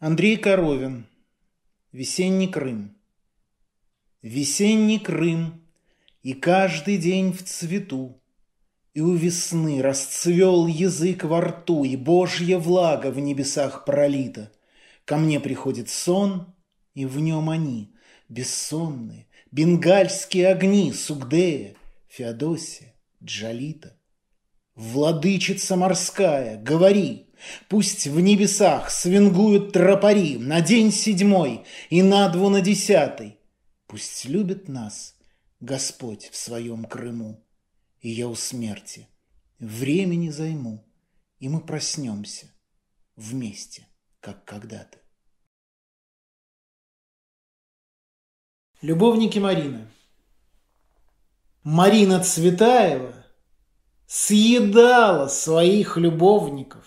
Андрей Коровин. Весенний Крым. Весенний Крым, и каждый день в цвету, И у весны расцвел язык во рту, И божья влага в небесах пролита. Ко мне приходит сон, и в нем они, Бессонные, бенгальские огни Сугдея, Феодосия, Джалита. Владычица морская, говори, Пусть в небесах свингуют тропари На день седьмой и на дву на десятый. Пусть любит нас Господь в своем Крыму, И я у смерти времени займу, И мы проснемся вместе, как когда-то. Любовники Марины Марина Цветаева – съедала своих любовников,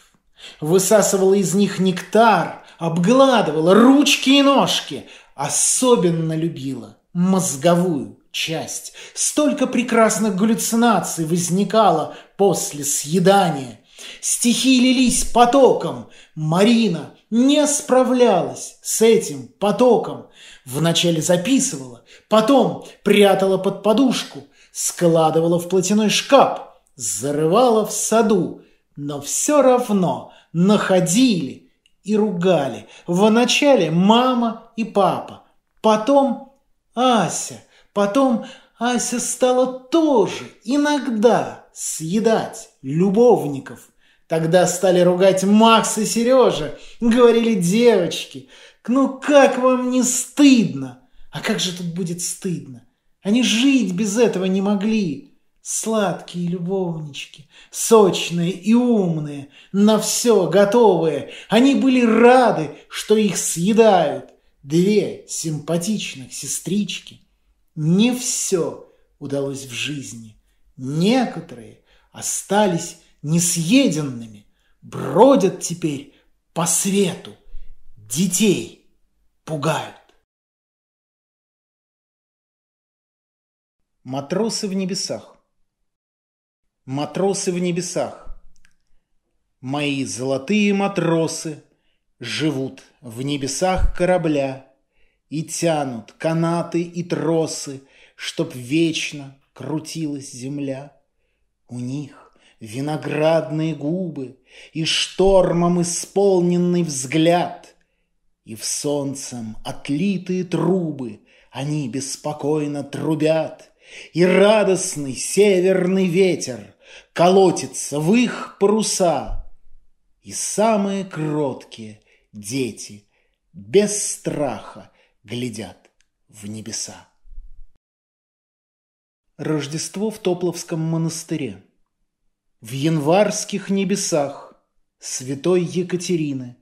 высасывала из них нектар, обгладывала ручки и ножки, особенно любила мозговую часть. Столько прекрасных галлюцинаций возникало после съедания. Стихи лились потоком. Марина не справлялась с этим потоком. Вначале записывала, потом прятала под подушку, складывала в платяной шкаф, зарывала в саду, но все равно находили и ругали. Вначале мама и папа, потом Ася, потом Ася стала тоже иногда съедать любовников. Тогда стали ругать Макс и Сережа, говорили девочки, ну как вам не стыдно? А как же тут будет стыдно? Они жить без этого не могли. Сладкие любовнички, сочные и умные, на все готовые, они были рады, что их съедают. Две симпатичных сестрички. Не все удалось в жизни. Некоторые остались несъеденными, бродят теперь по свету, детей пугают. Матросы в небесах Матросы в небесах. Мои золотые матросы живут в небесах корабля И тянут канаты и тросы, чтоб вечно крутилась земля. У них виноградные губы и штормом исполненный взгляд, И в солнцем отлитые трубы они беспокойно трубят, И радостный северный ветер — Колотится в их паруса. И самые кроткие дети без страха глядят в небеса. Рождество в Топловском монастыре. В январских небесах святой Екатерины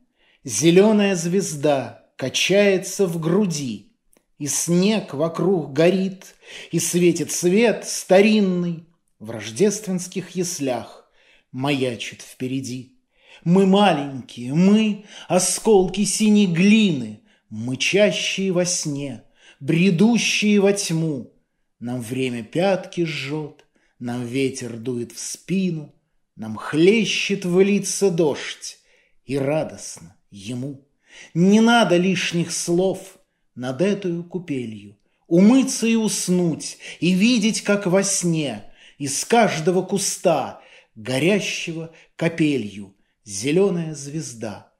Зеленая звезда качается в груди, И снег вокруг горит, и светит свет старинный, в рождественских яслях маячит впереди. Мы маленькие, мы — осколки синей глины, мычащие во сне, бредущие во тьму. Нам время пятки жжет, нам ветер дует в спину, нам хлещет в лица дождь, и радостно ему. Не надо лишних слов над эту купелью, умыться и уснуть, и видеть, как во сне — из каждого куста, горящего капелью, зеленая звезда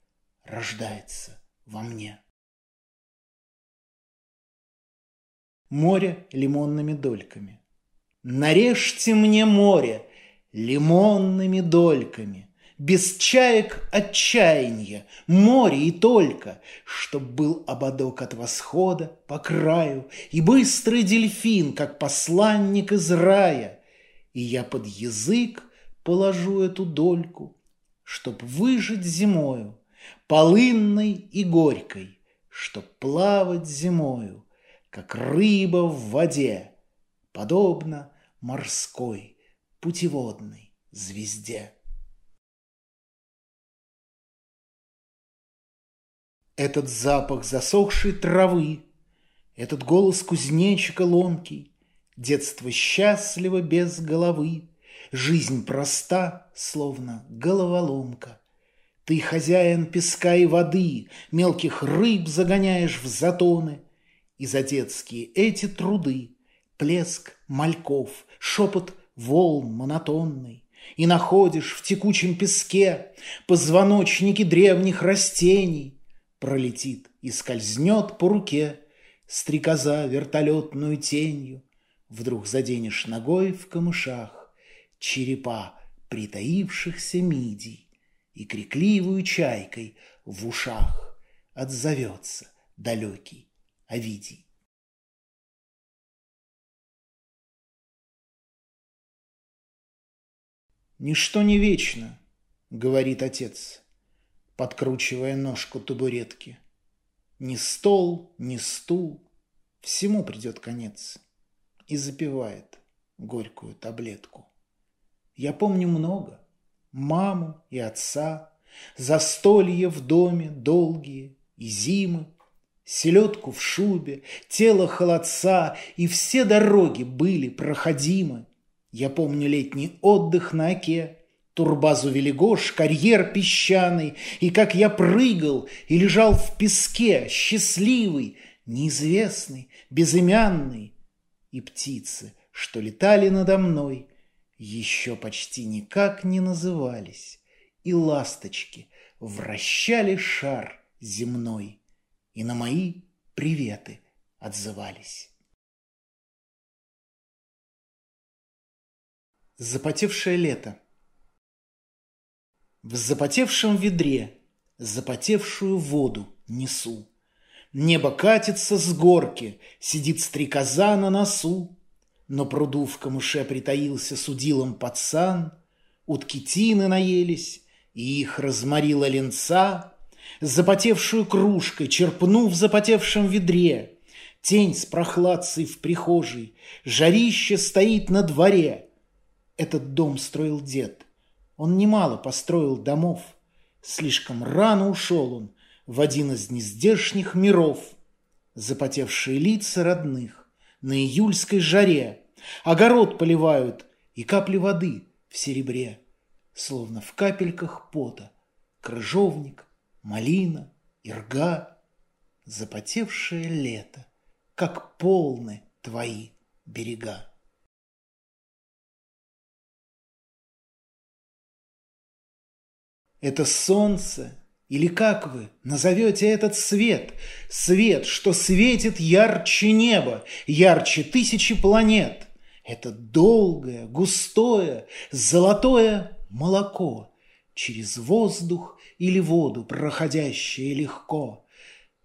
рождается во мне. Море лимонными дольками. Нарежьте мне море лимонными дольками, без чаек отчаяния, море и только, Чтоб был ободок от восхода по краю И быстрый дельфин, как посланник из рая, и я под язык положу эту дольку, чтоб выжить зимою, полынной и горькой, чтоб плавать зимою, как рыба в воде, подобно морской путеводной звезде. Этот запах засохшей травы, этот голос кузнечика ломкий, Детство счастливо без головы, Жизнь проста, словно головоломка. Ты хозяин песка и воды, Мелких рыб загоняешь в затоны, И за детские эти труды Плеск мальков, шепот волн монотонный, И находишь в текучем песке Позвоночники древних растений. Пролетит и скользнет по руке Стрекоза вертолетную тенью, Вдруг заденешь ногой в камышах Черепа притаившихся мидий И крикливую чайкой в ушах Отзовется далекий Овидий. «Ничто не вечно», — говорит отец, подкручивая ножку табуретки. «Ни стол, ни стул, всему придет конец» и запивает горькую таблетку. Я помню много. Маму и отца, застолье в доме долгие и зимы, селедку в шубе, тело холодца, и все дороги были проходимы. Я помню летний отдых на оке, турбазу Велигош, карьер песчаный, и как я прыгал и лежал в песке, счастливый, неизвестный, безымянный, и птицы, что летали надо мной, еще почти никак не назывались, и ласточки вращали шар земной, и на мои приветы отзывались. Запотевшее лето В запотевшем ведре запотевшую воду несу, Небо катится с горки, сидит стрекоза на носу. Но пруду в камыше притаился судилом пацан, Утки тины наелись, и их разморила ленца, Запотевшую кружкой черпну в запотевшем ведре, Тень с прохладцей в прихожей, жарище стоит на дворе. Этот дом строил дед, он немало построил домов, Слишком рано ушел он, в один из нездешних миров. Запотевшие лица родных на июльской жаре, Огород поливают и капли воды в серебре, Словно в капельках пота, крыжовник, малина, ирга. Запотевшее лето, как полны твои берега. Это солнце или как вы назовете этот свет? Свет, что светит ярче неба, ярче тысячи планет. Это долгое, густое, золотое молоко, через воздух или воду проходящее легко.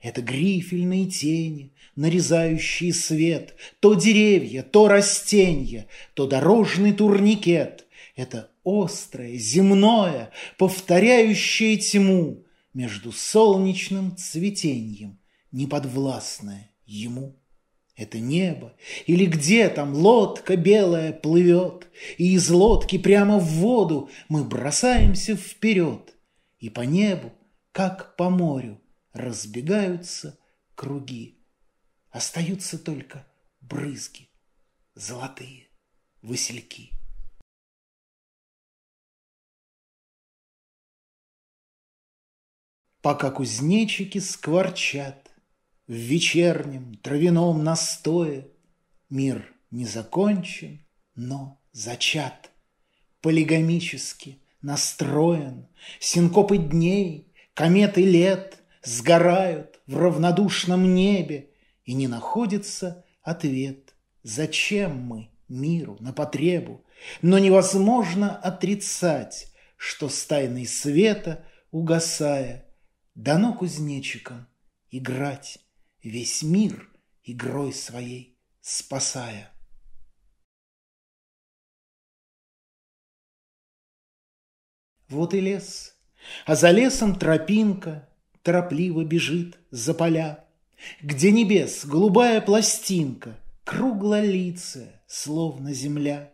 Это грифельные тени, нарезающие свет, то деревья, то растения, то дорожный турникет. Это острое, земное, повторяющее тьму, между солнечным цветением, неподвластное ему. Это небо, или где там лодка белая плывет, и из лодки прямо в воду мы бросаемся вперед, и по небу, как по морю, разбегаются круги. Остаются только брызги, золотые васильки. Пока кузнечики скворчат В вечернем травяном настое, Мир не закончен, но зачат. Полигамически настроен, Синкопы дней, кометы лет Сгорают в равнодушном небе, И не находится ответ, Зачем мы миру на потребу, Но невозможно отрицать, Что с тайной света, угасая, Дано кузнечикам играть Весь мир игрой своей спасая. Вот и лес, а за лесом тропинка Торопливо бежит за поля, Где небес голубая пластинка, Круглолицая, словно земля —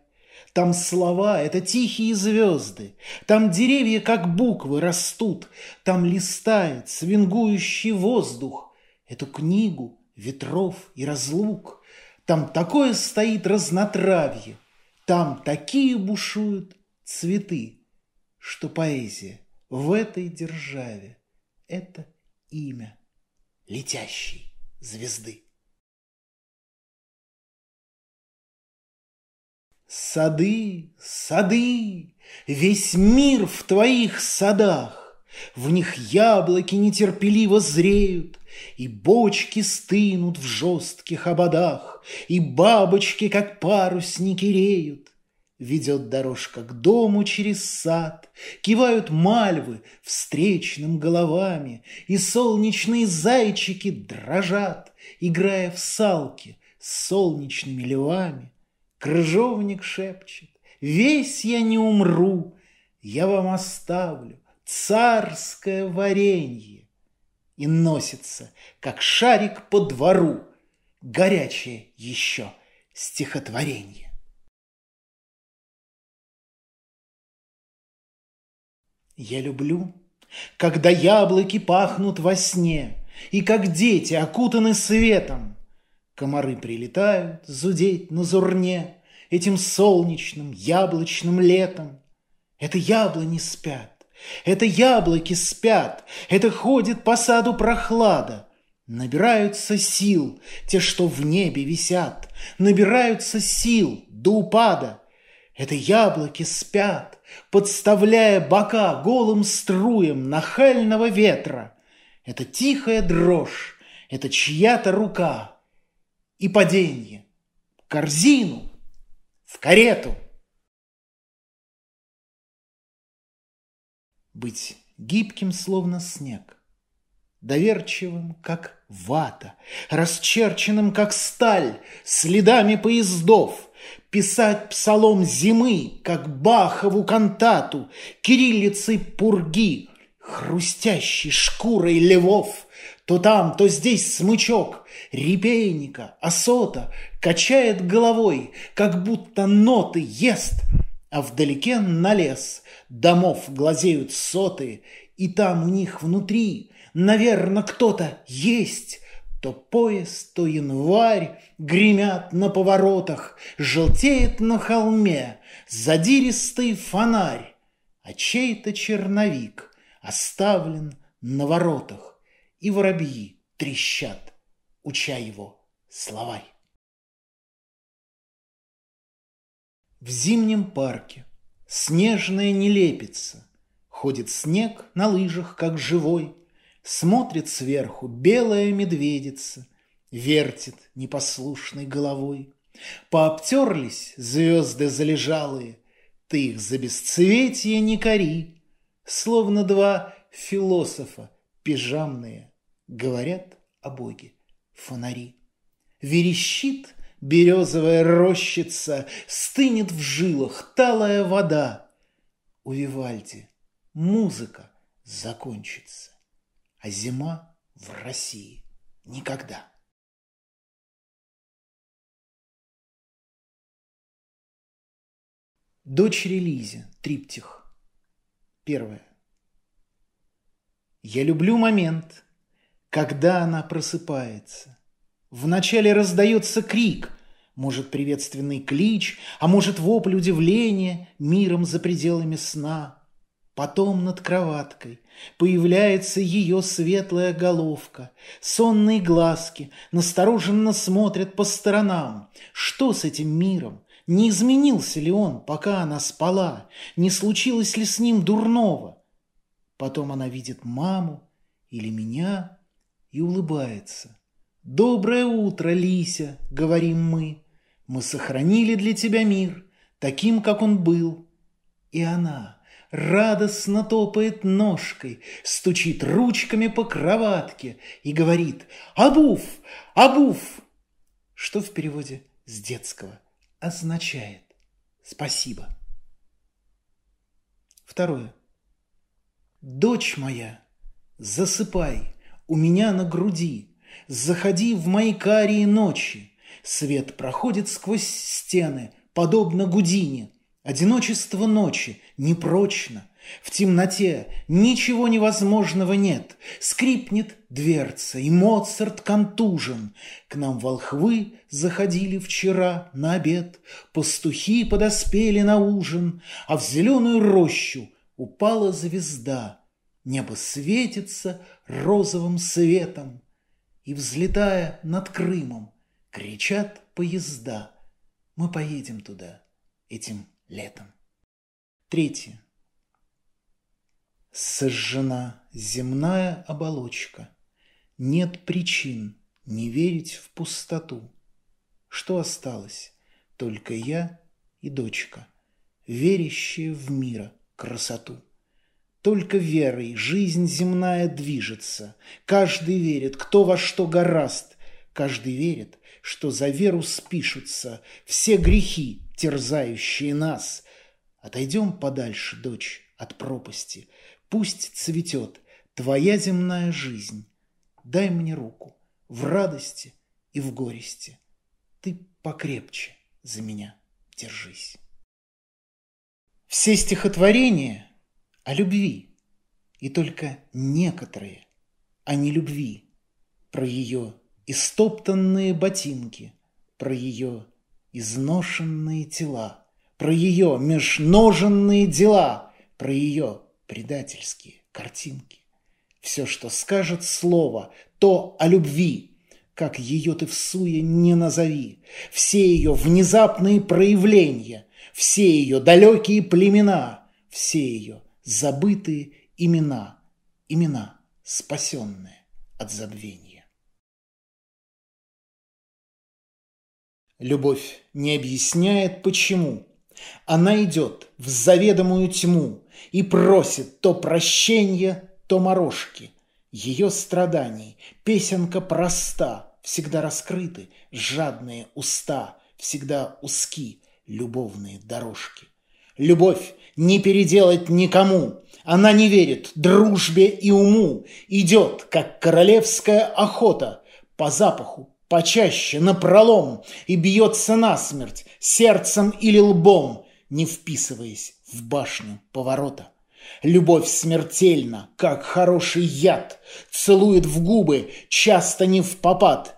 там слова — это тихие звезды, Там деревья, как буквы, растут, Там листает свингующий воздух Эту книгу ветров и разлук. Там такое стоит разнотравье, Там такие бушуют цветы, Что поэзия в этой державе — Это имя летящей звезды. Сады, сады, весь мир в твоих садах, В них яблоки нетерпеливо зреют, И бочки стынут в жестких ободах, И бабочки, как парусники, реют. Ведет дорожка к дому через сад, Кивают мальвы встречным головами, И солнечные зайчики дрожат, Играя в салки с солнечными львами. Крыжовник шепчет, весь я не умру, Я вам оставлю царское варенье. И носится, как шарик по двору, Горячее еще стихотворение. Я люблю, когда яблоки пахнут во сне, И как дети окутаны светом – Комары прилетают зудеть на зурне Этим солнечным, яблочным летом. Это яблони спят, это яблоки спят, Это ходит по саду прохлада. Набираются сил те, что в небе висят, Набираются сил до упада. Это яблоки спят, подставляя бока голым струем нахального ветра. Это тихая дрожь, это чья-то рука и падение, корзину, в карету. Быть гибким, словно снег, доверчивым, как вата, расчерченным, как сталь, следами поездов, писать псалом зимы, как Бахову кантату, кириллицы пурги, хрустящей шкурой львов, то там, то здесь смычок, репейника, осота Качает головой, как будто ноты ест, А вдалеке на лес домов глазеют соты, И там у них внутри, наверное, кто-то есть, то поезд, то январь гремят на поворотах, Желтеет на холме задиристый фонарь, А чей-то черновик оставлен на воротах и воробьи трещат, уча его словарь. В зимнем парке снежная нелепица. Ходит снег на лыжах, как живой. Смотрит сверху белая медведица, Вертит непослушной головой. Пообтерлись звезды залежалые, Ты их за бесцветие не кори, Словно два философа пижамные говорят о Боге фонари. Верещит березовая рощица, стынет в жилах талая вода. У Вивальди музыка закончится, а зима в России никогда. Дочь релизе. Триптих. Первое. Я люблю момент – когда она просыпается. Вначале раздается крик, может, приветственный клич, а может, вопль удивления миром за пределами сна. Потом над кроваткой появляется ее светлая головка, сонные глазки настороженно смотрят по сторонам. Что с этим миром? Не изменился ли он, пока она спала? Не случилось ли с ним дурного? Потом она видит маму или меня – и улыбается. «Доброе утро, Лися!» — говорим мы. «Мы сохранили для тебя мир, таким, как он был». И она радостно топает ножкой, стучит ручками по кроватке и говорит «Абуф! Абуф!» Что в переводе с детского означает «спасибо». Второе. «Дочь моя, засыпай, у меня на груди. Заходи в мои карие ночи. Свет проходит сквозь стены, подобно гудине. Одиночество ночи непрочно. В темноте ничего невозможного нет. Скрипнет дверца, и Моцарт контужен. К нам волхвы заходили вчера на обед, Пастухи подоспели на ужин, А в зеленую рощу упала звезда — Небо светится розовым светом, И, взлетая над Крымом, кричат поезда. Мы поедем туда этим летом. Третье. Сожжена земная оболочка. Нет причин не верить в пустоту. Что осталось? Только я и дочка, верящие в мира красоту. Только верой жизнь земная движется. Каждый верит, кто во что гораст. Каждый верит, что за веру спишутся все грехи, терзающие нас. Отойдем подальше, дочь, от пропасти. Пусть цветет твоя земная жизнь. Дай мне руку в радости и в горести. Ты покрепче за меня держись. Все стихотворения – о любви. И только некоторые о любви про ее истоптанные ботинки, про ее изношенные тела, про ее межноженные дела, про ее предательские картинки. Все, что скажет слово, то о любви, как ее ты в суе не назови, все ее внезапные проявления, все ее далекие племена, все ее – забытые имена, имена, спасенные от забвения. Любовь не объясняет, почему. Она идет в заведомую тьму и просит то прощения, то морожки. Ее страданий песенка проста, всегда раскрыты жадные уста, всегда узки любовные дорожки. Любовь не переделать никому. Она не верит дружбе и уму, идет, как королевская охота, по запаху, почаще, на пролом и бьется насмерть, сердцем или лбом, не вписываясь в башню поворота. Любовь смертельна, как хороший яд, целует в губы, часто не в попад.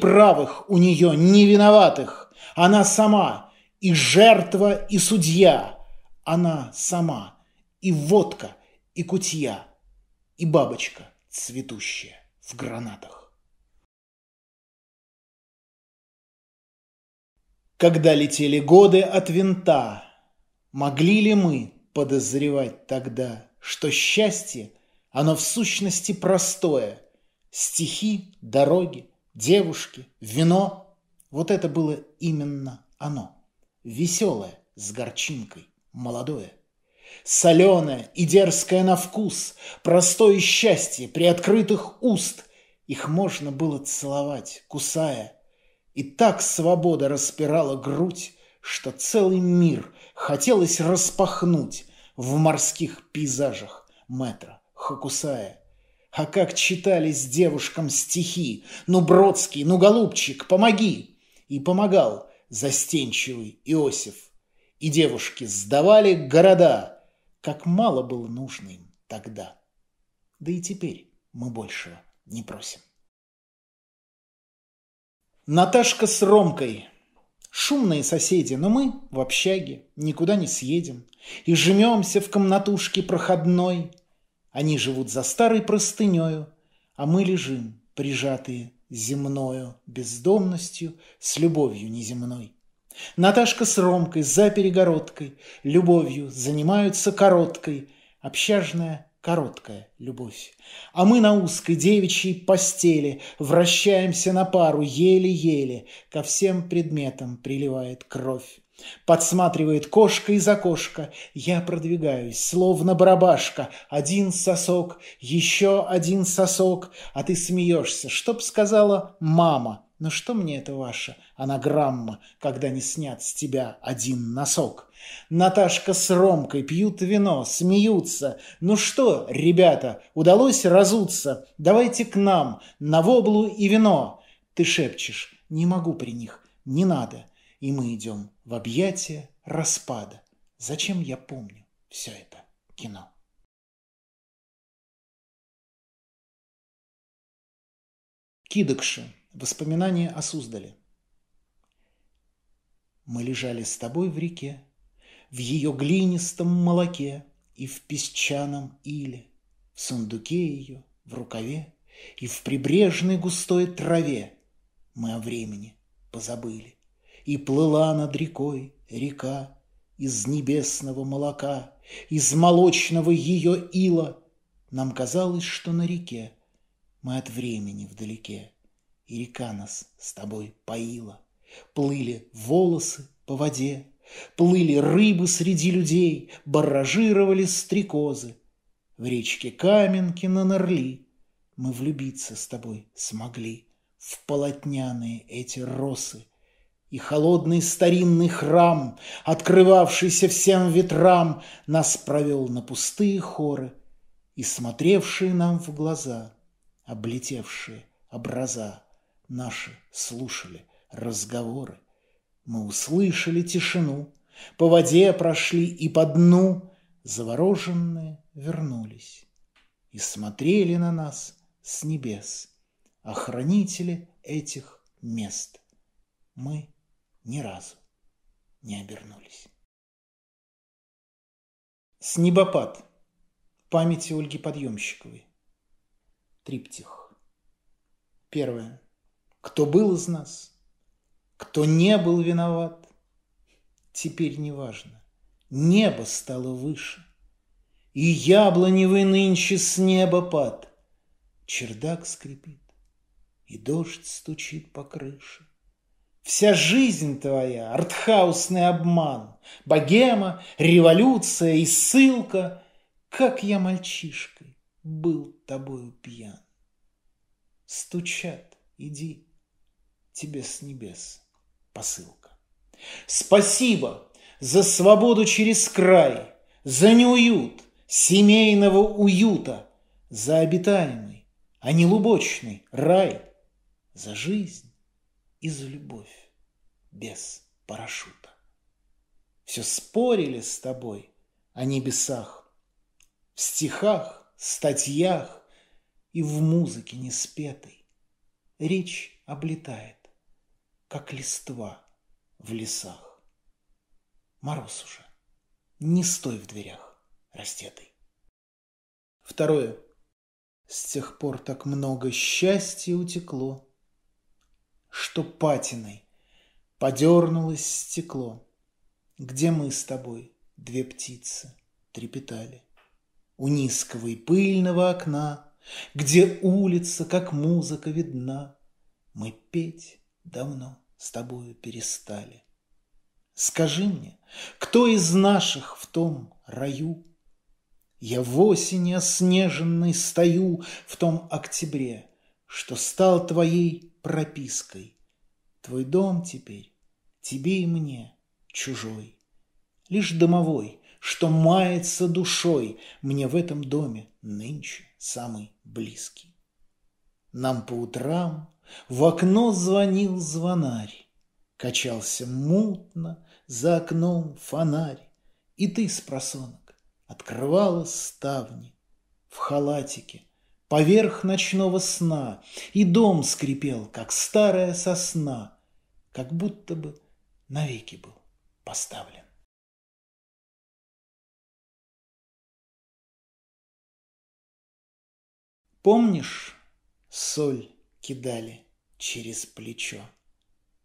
правых у нее, не виноватых, она сама и жертва, и судья – она сама, и водка, и кутья, и бабочка цветущая в гранатах. Когда летели годы от винта, могли ли мы подозревать тогда, что счастье, оно в сущности простое, стихи, дороги, девушки, вино, вот это было именно оно, веселое, с горчинкой молодое. Соленое и дерзкое на вкус, простое счастье при открытых уст. Их можно было целовать, кусая. И так свобода распирала грудь, что целый мир хотелось распахнуть в морских пейзажах метра Хакусая. А как читались девушкам стихи «Ну, Бродский, ну, голубчик, помоги!» И помогал застенчивый Иосиф – и девушки сдавали города, как мало было нужно им тогда. Да и теперь мы большего не просим. Наташка с Ромкой. Шумные соседи, но мы в общаге, никуда не съедем. И жмемся в комнатушке проходной. Они живут за старой простынею, а мы лежим, прижатые земною бездомностью, с любовью неземной. Наташка с Ромкой за перегородкой любовью занимаются короткой, общажная короткая любовь. А мы на узкой девичьей постели вращаемся на пару еле-еле, ко всем предметам приливает кровь. Подсматривает кошка из окошка, я продвигаюсь, словно барабашка. Один сосок, еще один сосок, а ты смеешься, чтоб сказала мама – но что мне это ваша анаграмма, когда не снят с тебя один носок? Наташка с Ромкой пьют вино, смеются. Ну что, ребята, удалось разуться? Давайте к нам, на воблу и вино. Ты шепчешь, не могу при них, не надо. И мы идем в объятия распада. Зачем я помню все это кино? Кидокши. Воспоминания о Суздале. Мы лежали с тобой в реке, В ее глинистом молоке И в песчаном иле, В сундуке ее, в рукаве И в прибрежной густой траве Мы о времени позабыли. И плыла над рекой река Из небесного молока, Из молочного ее ила. Нам казалось, что на реке Мы от времени вдалеке. И река нас с тобой поила. Плыли волосы по воде, Плыли рыбы среди людей, Барражировали стрекозы. В речке Каменки на Норли Мы влюбиться с тобой смогли В полотняные эти росы И холодный старинный храм, Открывавшийся всем ветрам, Нас провел на пустые хоры И смотревшие нам в глаза Облетевшие образа наши слушали разговоры. Мы услышали тишину, по воде прошли и по дну, завороженные вернулись и смотрели на нас с небес, охранители этих мест. Мы ни разу не обернулись. Снебопад. Памяти Ольги Подъемщиковой. Триптих. Первое кто был из нас, кто не был виноват, теперь не важно. Небо стало выше, и яблоневый нынче с неба пад. Чердак скрипит, и дождь стучит по крыше. Вся жизнь твоя — артхаусный обман, богема, революция и ссылка. Как я мальчишкой был тобою пьян. Стучат, иди тебе с небес посылка. Спасибо за свободу через край, за неуют семейного уюта, за обитаемый, а не лубочный рай, за жизнь и за любовь без парашюта. Все спорили с тобой о небесах, в стихах, статьях и в музыке неспетой. Речь облетает как листва в лесах. Мороз уже. Не стой в дверях, растетый. Второе. С тех пор так много счастья утекло, Что патиной подернулось стекло, Где мы с тобой, две птицы, трепетали. У низкого и пыльного окна, Где улица, как музыка, видна, Мы петь давно с тобою перестали. Скажи мне, кто из наших в том раю? Я в осени оснеженной стою в том октябре, Что стал твоей пропиской. Твой дом теперь тебе и мне чужой. Лишь домовой, что мается душой, Мне в этом доме нынче самый близкий. Нам по утрам в окно звонил звонарь. Качался мутно за окном фонарь. И ты, спросонок, открывала ставни в халатике поверх ночного сна, И дом скрипел, как старая сосна, как будто бы навеки был поставлен. Помнишь соль кидали через плечо.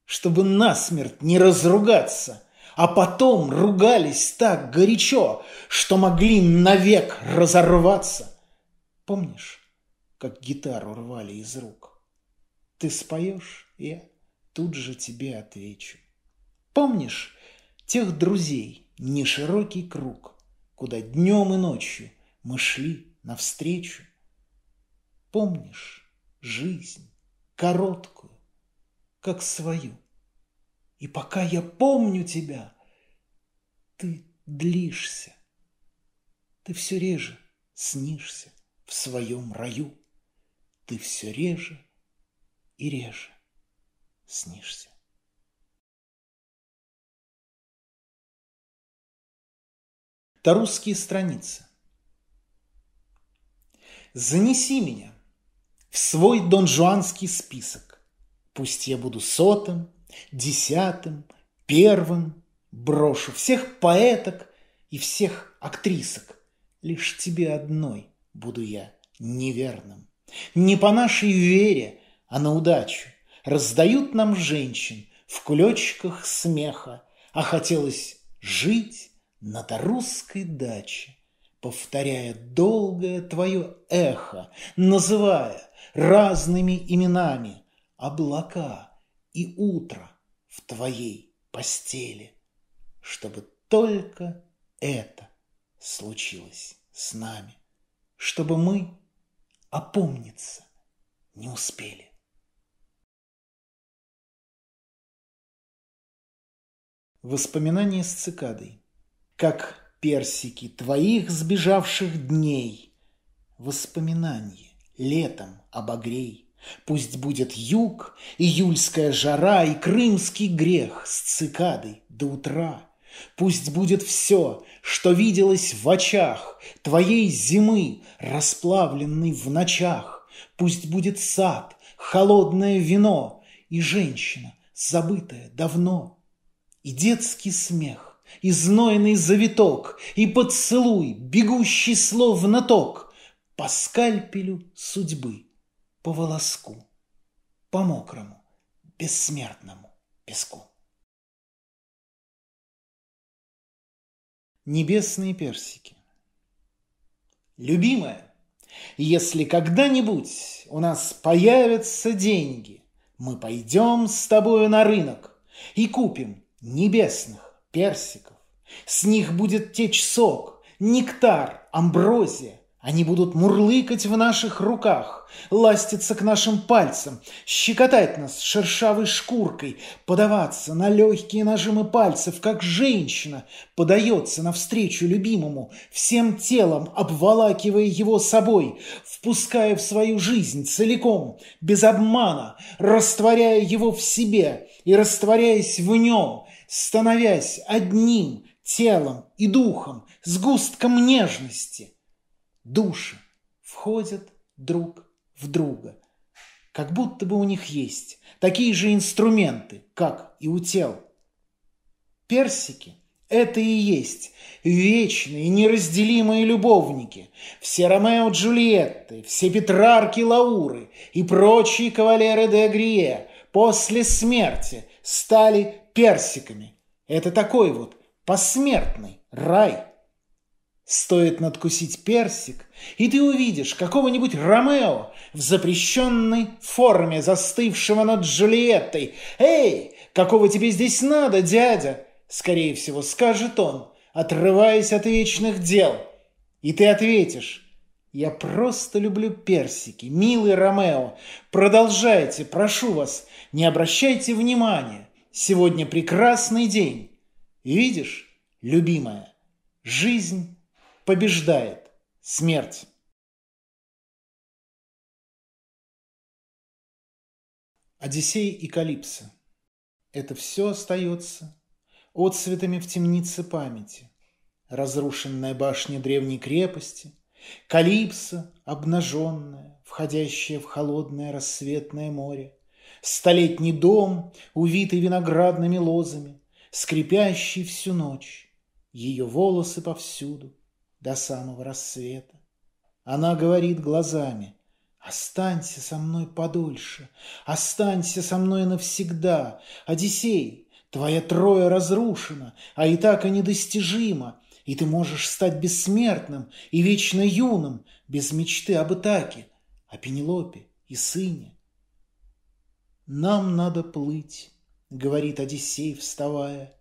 Чтобы насмерть не разругаться, а потом ругались так горячо, что могли навек разорваться. Помнишь, как гитару рвали из рук? Ты споешь, я тут же тебе отвечу. Помнишь тех друзей, не широкий круг, куда днем и ночью мы шли навстречу? Помнишь? жизнь короткую, как свою. И пока я помню тебя, ты длишься. Ты все реже снишься в своем раю. Ты все реже и реже снишься. Тарусские страницы. Занеси меня в свой донжуанский список. Пусть я буду сотым, десятым, первым, брошу всех поэток и всех актрисок. Лишь тебе одной буду я неверным. Не по нашей вере, а на удачу. Раздают нам женщин в кулечках смеха, а хотелось жить на русской даче повторяя долгое твое эхо, называя разными именами облака и утро в твоей постели, чтобы только это случилось с нами, чтобы мы опомниться не успели. Воспоминания с цикадой. Как персики твоих сбежавших дней. воспоминания летом обогрей. Пусть будет юг, июльская жара и крымский грех с цикадой до утра. Пусть будет все, что виделось в очах твоей зимы, расплавленный в ночах. Пусть будет сад, холодное вино и женщина, забытая давно, и детский смех и знойный завиток, и поцелуй, бегущий словно ток, по скальпелю судьбы, по волоску, по мокрому, бессмертному песку. Небесные персики. Любимая, если когда-нибудь у нас появятся деньги, мы пойдем с тобою на рынок и купим небесных персиков. С них будет течь сок, нектар, амброзия. Они будут мурлыкать в наших руках, ластиться к нашим пальцам, щекотать нас шершавой шкуркой, подаваться на легкие нажимы пальцев, как женщина подается навстречу любимому, всем телом обволакивая его собой, впуская в свою жизнь целиком, без обмана, растворяя его в себе и растворяясь в нем, становясь одним телом и духом, сгустком нежности. Души входят друг в друга, как будто бы у них есть такие же инструменты, как и у тел. Персики – это и есть вечные неразделимые любовники, все Ромео Джульетты, все Петрарки Лауры и прочие кавалеры де Грие после смерти стали персиками. Это такой вот посмертный рай. Стоит надкусить персик, и ты увидишь какого-нибудь Ромео в запрещенной форме, застывшего над Джульеттой. «Эй, какого тебе здесь надо, дядя?» Скорее всего, скажет он, отрываясь от вечных дел. И ты ответишь, я просто люблю персики, милый Ромео. Продолжайте, прошу вас, не обращайте внимания. Сегодня прекрасный день. Видишь, любимая, жизнь побеждает смерть. Одиссей и Калипсо. Это все остается отцветами в темнице памяти. Разрушенная башня древней крепости, Калипсо обнаженная, входящая в холодное рассветное море, Столетний дом, увитый виноградными лозами, Скрипящий всю ночь, Ее волосы повсюду, до самого рассвета. Она говорит глазами, «Останься со мной подольше, останься со мной навсегда, Одиссей, твоя троя разрушена, а и так и недостижима, и ты можешь стать бессмертным и вечно юным, без мечты об Итаке, о Пенелопе и сыне, нам надо плыть, говорит Одиссей, вставая,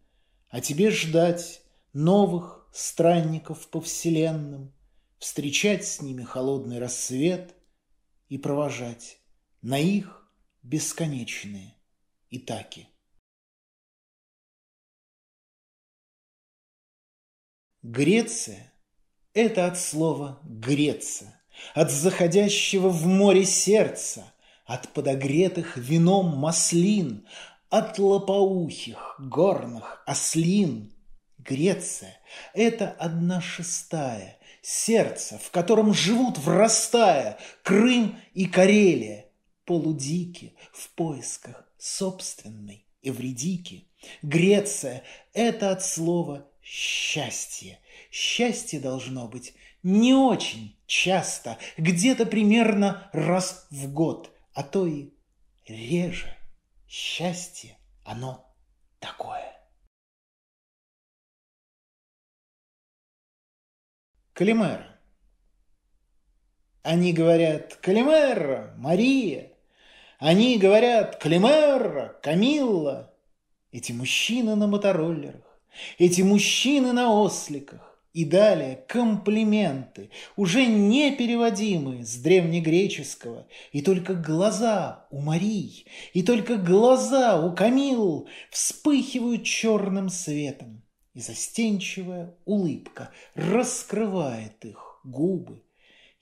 А тебе ждать новых странников по вселенным, Встречать с ними холодный рассвет И провожать на их бесконечные Итаки. Греция – это от слова «греться», от заходящего в море сердца – от подогретых вином маслин, от лопоухих горных ослин. Греция – это одна шестая, сердце, в котором живут, врастая, Крым и Карелия, полудики в поисках собственной эвредики. Греция – это от слова «счастье». Счастье должно быть не очень часто, где-то примерно раз в год – а то и реже. Счастье, оно такое. Калимера. Они говорят «Калимера, Мария!» Они говорят «Калимера, Камилла!» Эти мужчины на мотороллерах, эти мужчины на осликах, и далее комплименты, уже непереводимые с древнегреческого. И только глаза у Марии, и только глаза у Камил вспыхивают черным светом. И застенчивая улыбка раскрывает их губы.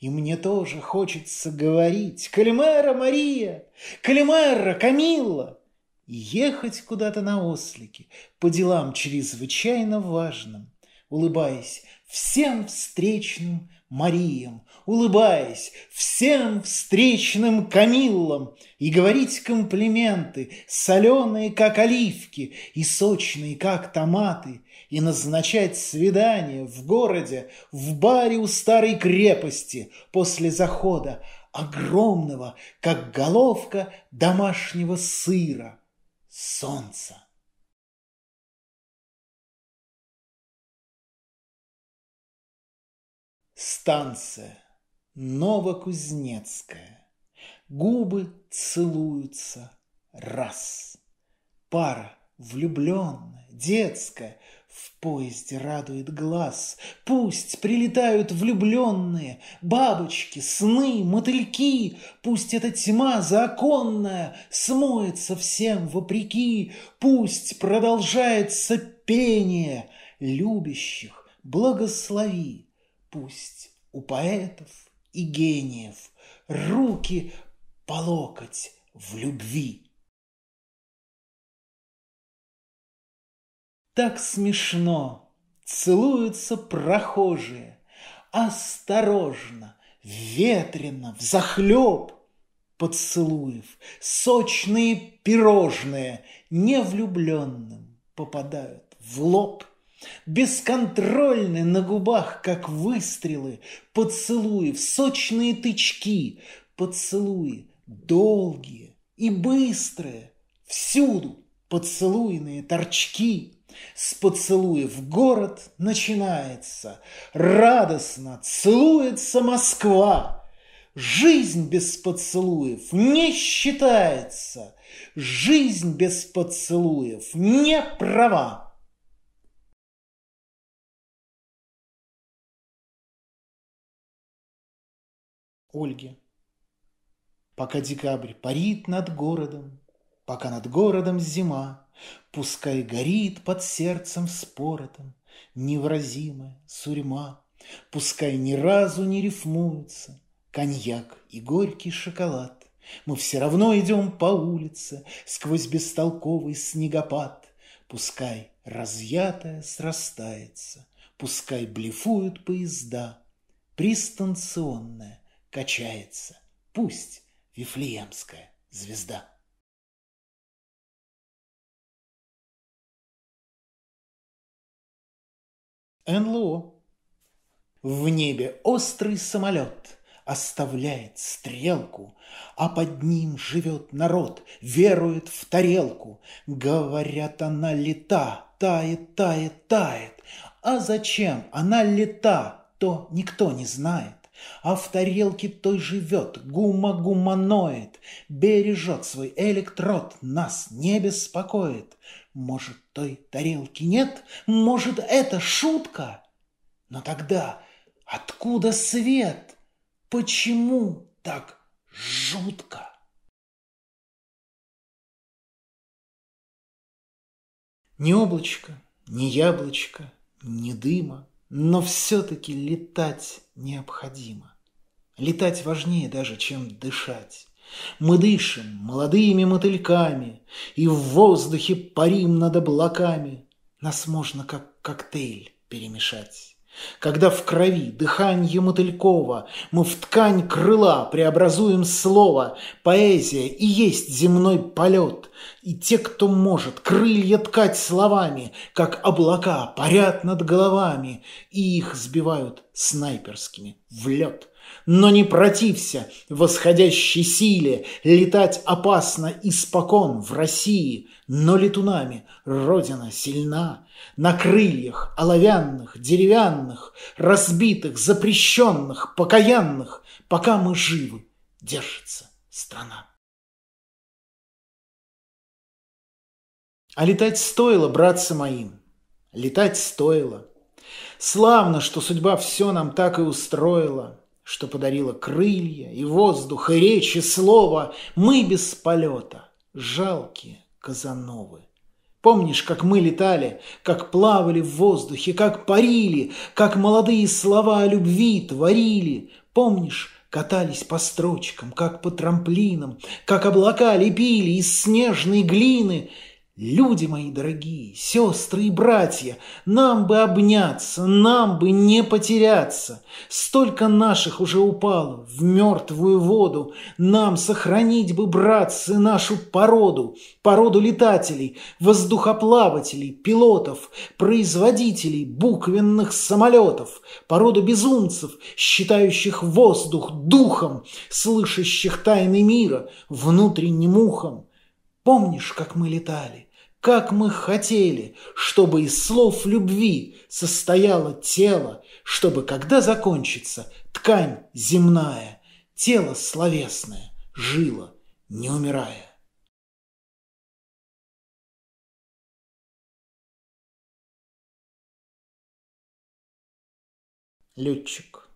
И мне тоже хочется говорить «Калимера, Мария! Калимера, Камилла!» И ехать куда-то на ослике по делам чрезвычайно важным улыбаясь всем встречным Мариям, улыбаясь всем встречным Камиллам и говорить комплименты, соленые, как оливки, и сочные, как томаты, и назначать свидание в городе, в баре у старой крепости после захода, огромного, как головка домашнего сыра, солнца. Станция Новокузнецкая. Губы целуются раз. Пара влюбленная, детская, в поезде радует глаз. Пусть прилетают влюбленные, бабочки, сны, мотыльки. Пусть эта тьма законная смоется всем вопреки. Пусть продолжается пение любящих. Благослови Пусть у поэтов и гениев руки по локоть в любви. Так смешно целуются прохожие, осторожно, ветрено, в захлеб поцелуев, сочные пирожные невлюбленным попадают в лоб – Бесконтрольны на губах, как выстрелы, поцелуи в сочные тычки, поцелуи долгие и быстрые, всюду поцелуйные торчки. С поцелуев город начинается, радостно целуется Москва. Жизнь без поцелуев не считается, жизнь без поцелуев не права. Ольге, Пока декабрь парит над городом, Пока над городом зима, Пускай горит под сердцем споротом Невразимая сурьма, Пускай ни разу не рифмуется Коньяк и горький шоколад. Мы все равно идем по улице Сквозь бестолковый снегопад, Пускай разъятая срастается, Пускай блефуют поезда, Пристанционная качается. Пусть Вифлеемская звезда. НЛО. В небе острый самолет оставляет стрелку, А под ним живет народ, верует в тарелку. Говорят, она лета, тает, тает, тает. А зачем она лета, то никто не знает а в тарелке той живет гума-гуманоид, бережет свой электрод, нас не беспокоит. Может, той тарелки нет, может, это шутка? Но тогда откуда свет? Почему так жутко? Ни облачко, ни яблочко, ни дыма – но все-таки летать необходимо. Летать важнее даже, чем дышать. Мы дышим молодыми мотыльками, И в воздухе парим над облаками. Нас можно как коктейль перемешать. Когда в крови дыханье мотылькова Мы в ткань крыла преобразуем слово, Поэзия и есть земной полет, И те, кто может крылья ткать словами, Как облака парят над головами, И их сбивают снайперскими в лед. Но не протився восходящей силе, Летать опасно испокон в России, Но летунами Родина сильна. На крыльях оловянных, деревянных, Разбитых, запрещенных, покаянных, Пока мы живы, держится страна. А летать стоило, братцы моим, летать стоило. Славно, что судьба все нам так и устроила – что подарила крылья и воздух, и речь, и слово. Мы без полета, жалкие казановы. Помнишь, как мы летали, как плавали в воздухе, как парили, как молодые слова о любви творили? Помнишь, катались по строчкам, как по трамплинам, как облака лепили из снежной глины – Люди мои дорогие, сестры и братья, нам бы обняться, нам бы не потеряться. Столько наших уже упало в мертвую воду, нам сохранить бы, братцы, нашу породу, породу летателей, воздухоплавателей, пилотов, производителей буквенных самолетов, породу безумцев, считающих воздух духом, слышащих тайны мира, внутренним ухом. Помнишь, как мы летали? Как мы хотели, чтобы из слов любви состояло тело, чтобы, когда закончится, ткань земная, тело словесное, жило, не умирая. Летчик.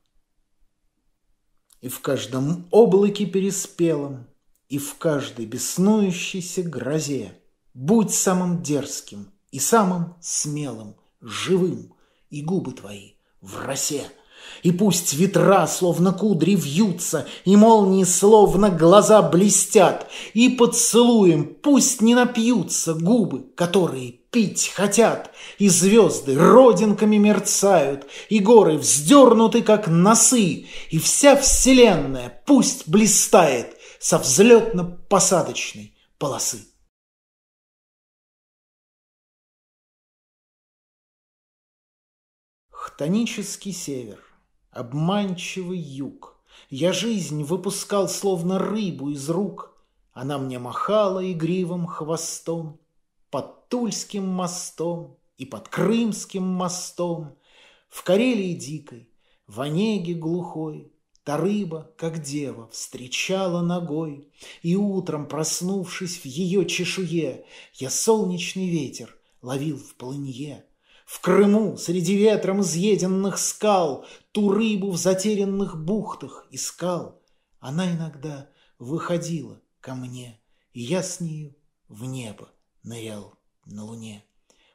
И в каждом облаке переспелом и в каждой беснующейся грозе. Будь самым дерзким и самым смелым, живым, и губы твои в росе. И пусть ветра, словно кудри, вьются, и молнии, словно глаза, блестят, и поцелуем пусть не напьются губы, которые пить хотят, и звезды родинками мерцают, и горы вздернуты, как носы, и вся вселенная пусть блистает, со взлетно-посадочной полосы. Хтонический север, обманчивый юг. Я жизнь выпускал, словно рыбу из рук. Она мне махала игривым хвостом Под Тульским мостом и под Крымским мостом, В Карелии дикой, в Онеге глухой, Та рыба, как дева, встречала ногой, И утром, проснувшись в ее чешуе, Я солнечный ветер ловил в полынье. В Крыму, среди ветром изъеденных скал, Ту рыбу в затерянных бухтах искал. Она иногда выходила ко мне, И я с нею в небо нырял на луне.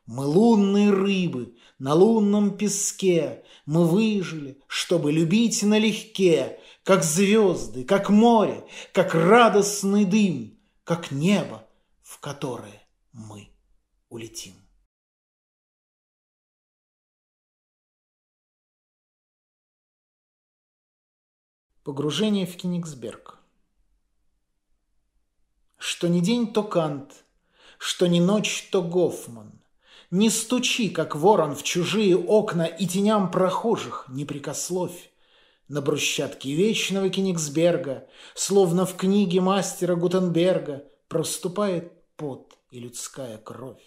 Мы лунные рыбы на лунном песке, Мы выжили, чтобы любить налегке, Как звезды, как море, как радостный дым, Как небо, в которое мы улетим. Погружение в Кенигсберг. Что не день, то Кант, что не ночь, то Гофман – не стучи, как ворон, в чужие окна и теням прохожих не прикословь. На брусчатке вечного Кенигсберга, словно в книге мастера Гутенберга, проступает пот и людская кровь.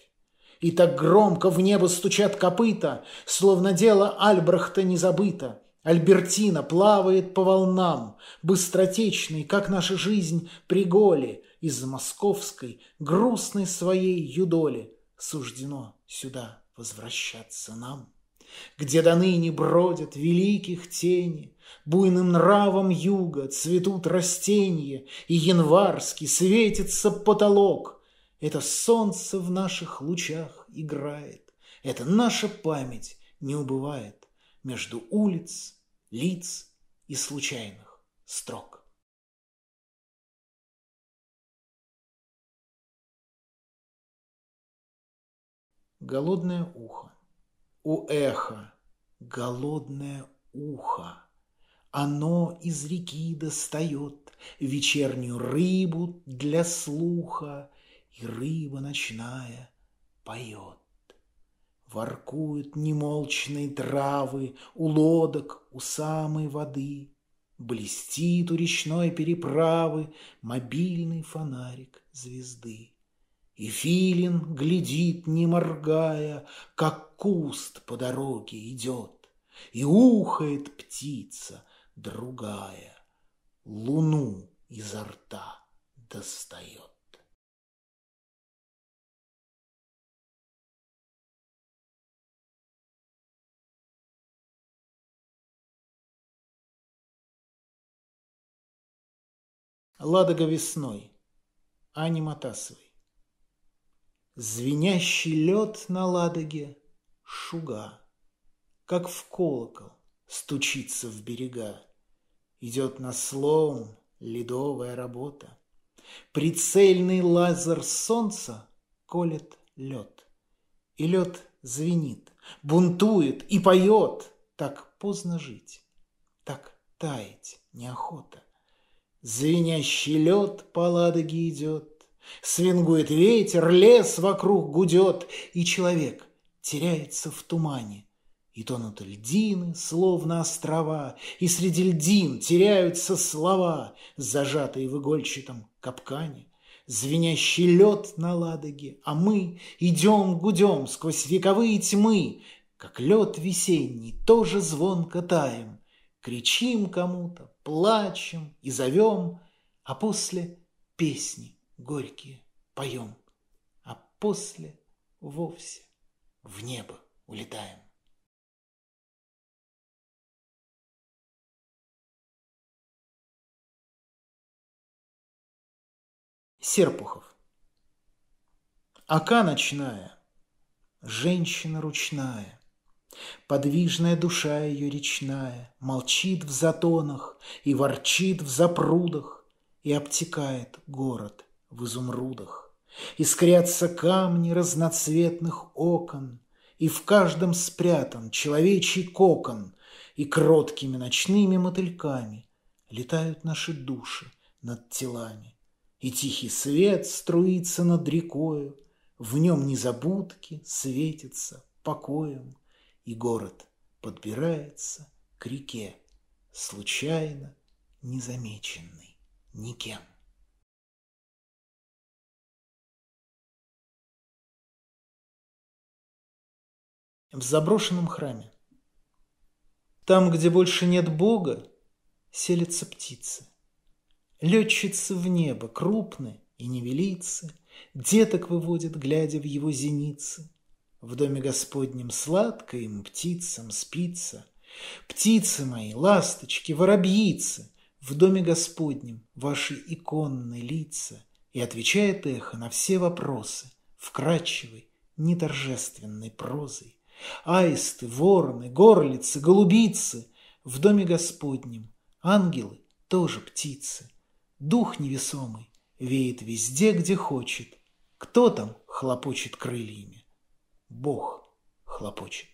И так громко в небо стучат копыта, словно дело Альбрехта не забыто. Альбертина плавает по волнам, быстротечный, как наша жизнь, приголи из московской, грустной своей юдоли – суждено сюда возвращаться нам, Где до ныне бродят великих тени, Буйным нравом юга цветут растения, И январский светится потолок. Это солнце в наших лучах играет, Это наша память не убывает Между улиц, лиц и случайных строк. голодное ухо. У эха голодное ухо. Оно из реки достает вечернюю рыбу для слуха, И рыба ночная поет. Воркуют немолчные травы у лодок, у самой воды. Блестит у речной переправы мобильный фонарик звезды. И филин глядит, не моргая, Как куст по дороге идет, И ухает птица другая, Луну изо рта достает. Ладога весной. Ани Матасовой. Звенящий лед на Ладоге шуга, Как в колокол стучится в берега. Идет на слоун ледовая работа. Прицельный лазер солнца колет лед. И лед звенит, бунтует и поет. Так поздно жить, так таять неохота. Звенящий лед по Ладоге идет, Свингует ветер, лес вокруг гудет, и человек теряется в тумане. И тонут льдины, словно острова, и среди льдин теряются слова, зажатые в игольчатом капкане. Звенящий лед на ладоге, а мы идем гудем сквозь вековые тьмы, как лед весенний, тоже звонко таем. Кричим кому-то, плачем и зовем, а после песни горькие поем, а после вовсе в небо улетаем. Серпухов. Ока ночная, женщина ручная, Подвижная душа ее речная Молчит в затонах и ворчит в запрудах, И обтекает город в изумрудах. Искрятся камни разноцветных окон, И в каждом спрятан человечий кокон, И кроткими ночными мотыльками Летают наши души над телами. И тихий свет струится над рекою, В нем незабудки светится покоем, И город подбирается к реке, Случайно незамеченный никем. в заброшенном храме. Там, где больше нет Бога, селятся птицы. Летчицы в небо, крупные и невелицы, Деток выводят, глядя в его зеницы. В доме Господнем сладко им птицам спится. Птицы мои, ласточки, воробьицы, В доме Господнем ваши иконные лица. И отвечает эхо на все вопросы, Вкрадчивой, неторжественной прозой. Аисты, вороны, горлицы, голубицы в доме Господнем, ангелы тоже птицы. Дух невесомый веет везде, где хочет. Кто там хлопочет крыльями? Бог хлопочет.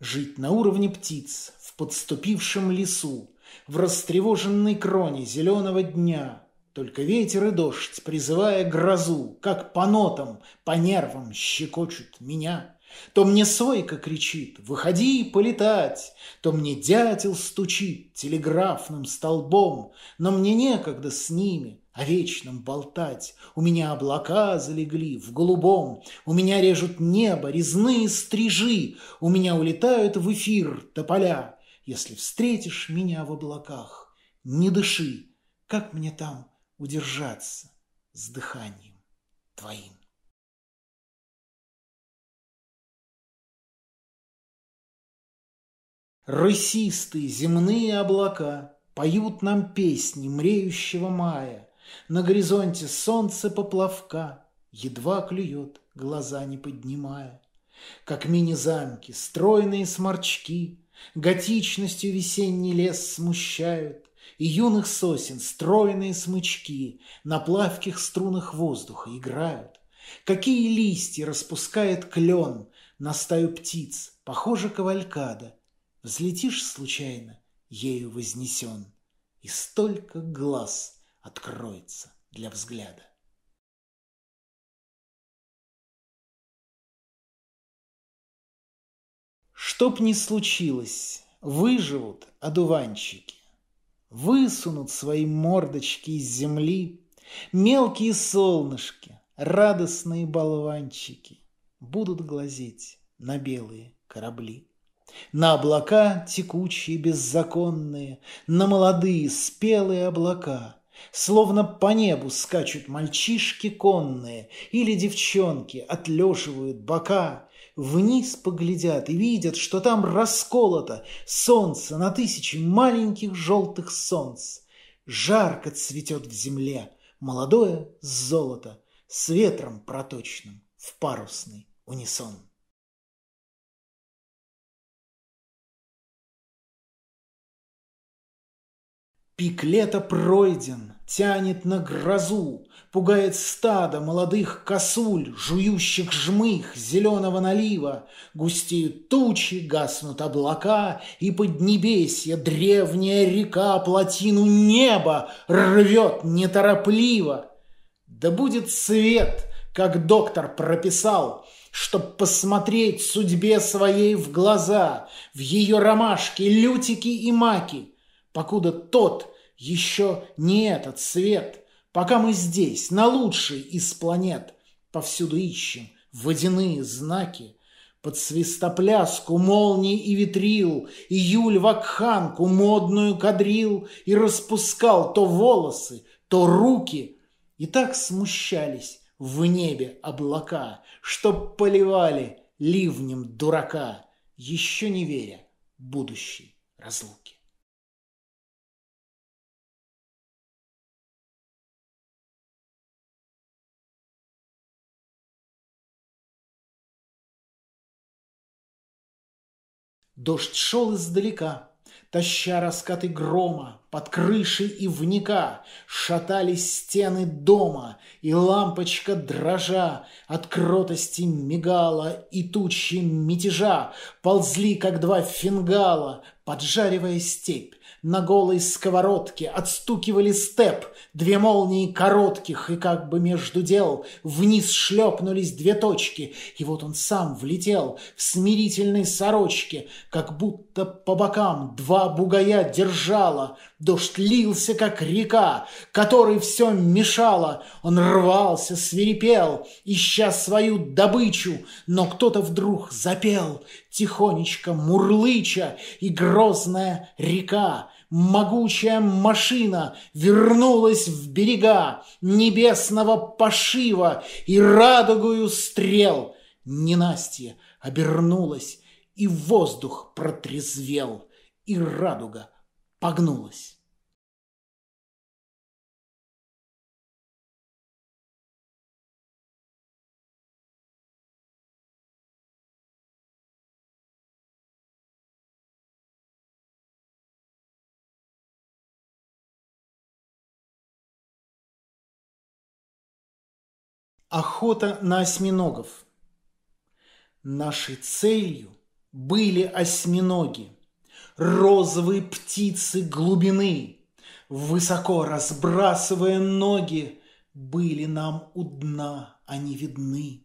Жить на уровне птиц, в подступившем лесу, в растревоженной кроне зеленого дня – только ветер и дождь, призывая грозу, Как по нотам, по нервам щекочут меня. То мне сойка кричит «Выходи полетать!» То мне дятел стучит телеграфным столбом, Но мне некогда с ними о вечном болтать. У меня облака залегли в голубом, У меня режут небо резные стрижи, У меня улетают в эфир тополя. Если встретишь меня в облаках, не дыши, как мне там удержаться с дыханием твоим. Рысистые земные облака Поют нам песни мреющего мая, На горизонте солнце поплавка Едва клюет, глаза не поднимая. Как мини-замки, стройные сморчки Готичностью весенний лес смущают, и юных сосен стройные смычки На плавких струнах воздуха играют. Какие листья распускает клен На стаю птиц, похоже кавалькада. Взлетишь случайно, ею вознесен, И столько глаз откроется для взгляда. Чтоб ни случилось, выживут одуванчики. Высунут свои мордочки из земли Мелкие солнышки, радостные болванчики Будут глазеть на белые корабли. На облака текучие беззаконные, На молодые спелые облака, Словно по небу скачут мальчишки конные Или девчонки отлеживают бока, вниз поглядят и видят, что там расколото солнце на тысячи маленьких желтых солнц. Жарко цветет в земле молодое золото с ветром проточным в парусный унисон. Пик лета пройден, тянет на грозу, Пугает стадо молодых косуль, Жующих жмых зеленого налива. Густеют тучи, гаснут облака, И поднебесье древняя река Плотину неба рвет неторопливо. Да будет свет, как доктор прописал, Чтоб посмотреть судьбе своей в глаза, В ее ромашки, лютики и маки, Покуда тот — еще не этот свет. Пока мы здесь, на лучшей из планет, повсюду ищем водяные знаки. Под свистопляску молний и ветрил, Июль вакханку модную кадрил И распускал то волосы, то руки. И так смущались в небе облака, Чтоб поливали ливнем дурака, Еще не веря будущей разлуки. Дождь шел издалека, таща раскаты грома, под крышей и вника шатались стены дома, и лампочка дрожа от кротости мигала, и тучи мятежа ползли, как два фингала, поджаривая степь, на голой сковородке отстукивали степ, две молнии коротких, и как бы между дел вниз шлепнулись две точки, и вот он сам влетел в смирительной сорочке, как будто по бокам два бугая держала, дождь лился, как река, которой все мешало, он рвался, свирепел, ища свою добычу, но кто-то вдруг запел, тихонечко мурлыча, и грозная река, могучая машина вернулась в берега небесного пошива и радугою стрел. Ненастье обернулась, и воздух протрезвел, и радуга погнулась. Охота на осьминогов. Нашей целью были осьминоги, розовые птицы глубины. Высоко разбрасывая ноги, были нам у дна они видны.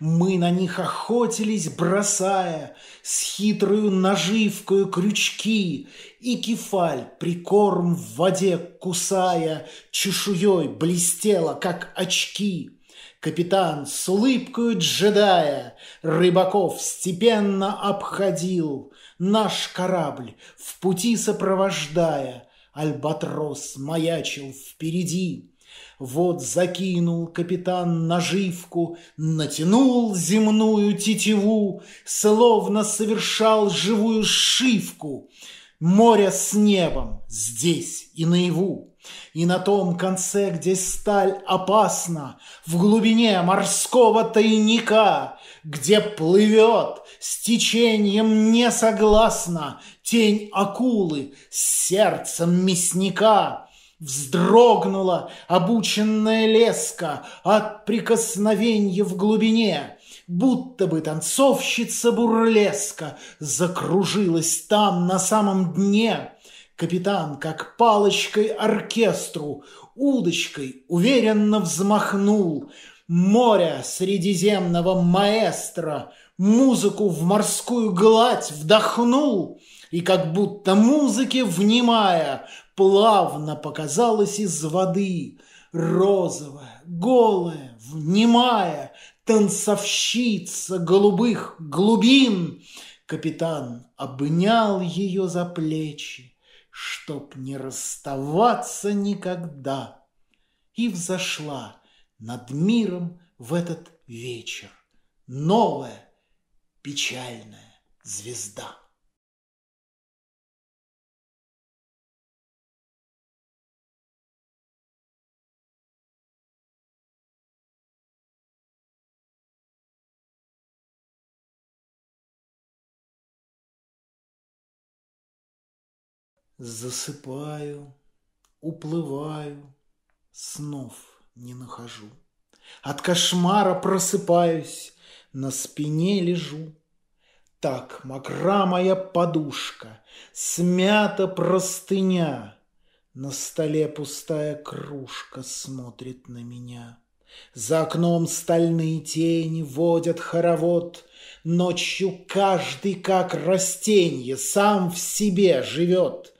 Мы на них охотились, бросая с хитрую наживкою крючки И кефаль прикорм в воде кусая, чешуей блестела, как очки. Капитан с улыбкою джедая Рыбаков степенно обходил, Наш корабль в пути сопровождая, Альбатрос маячил впереди. Вот закинул капитан наживку, Натянул земную тетиву, Словно совершал живую шивку. Море с небом здесь и наяву. И на том конце, где сталь опасна, В глубине морского тайника, Где плывет с течением не несогласно Тень акулы с сердцем мясника — Вздрогнула обученная леска от прикосновенья в глубине, Будто бы танцовщица бурлеска закружилась там на самом дне, Капитан, как палочкой оркестру, удочкой уверенно взмахнул моря средиземного маэстро, музыку в морскую гладь вдохнул, и как будто музыке внимая, плавно показалась из воды, розовая, голая, внимая, танцовщица голубых глубин. Капитан обнял ее за плечи, чтоб не расставаться никогда. И взошла над миром в этот вечер новая печальная звезда. Засыпаю, уплываю, снов не нахожу. От кошмара просыпаюсь, на спине лежу. Так мокра моя подушка, смята простыня. На столе пустая кружка смотрит на меня. За окном стальные тени водят хоровод. Ночью каждый, как растенье, сам в себе живет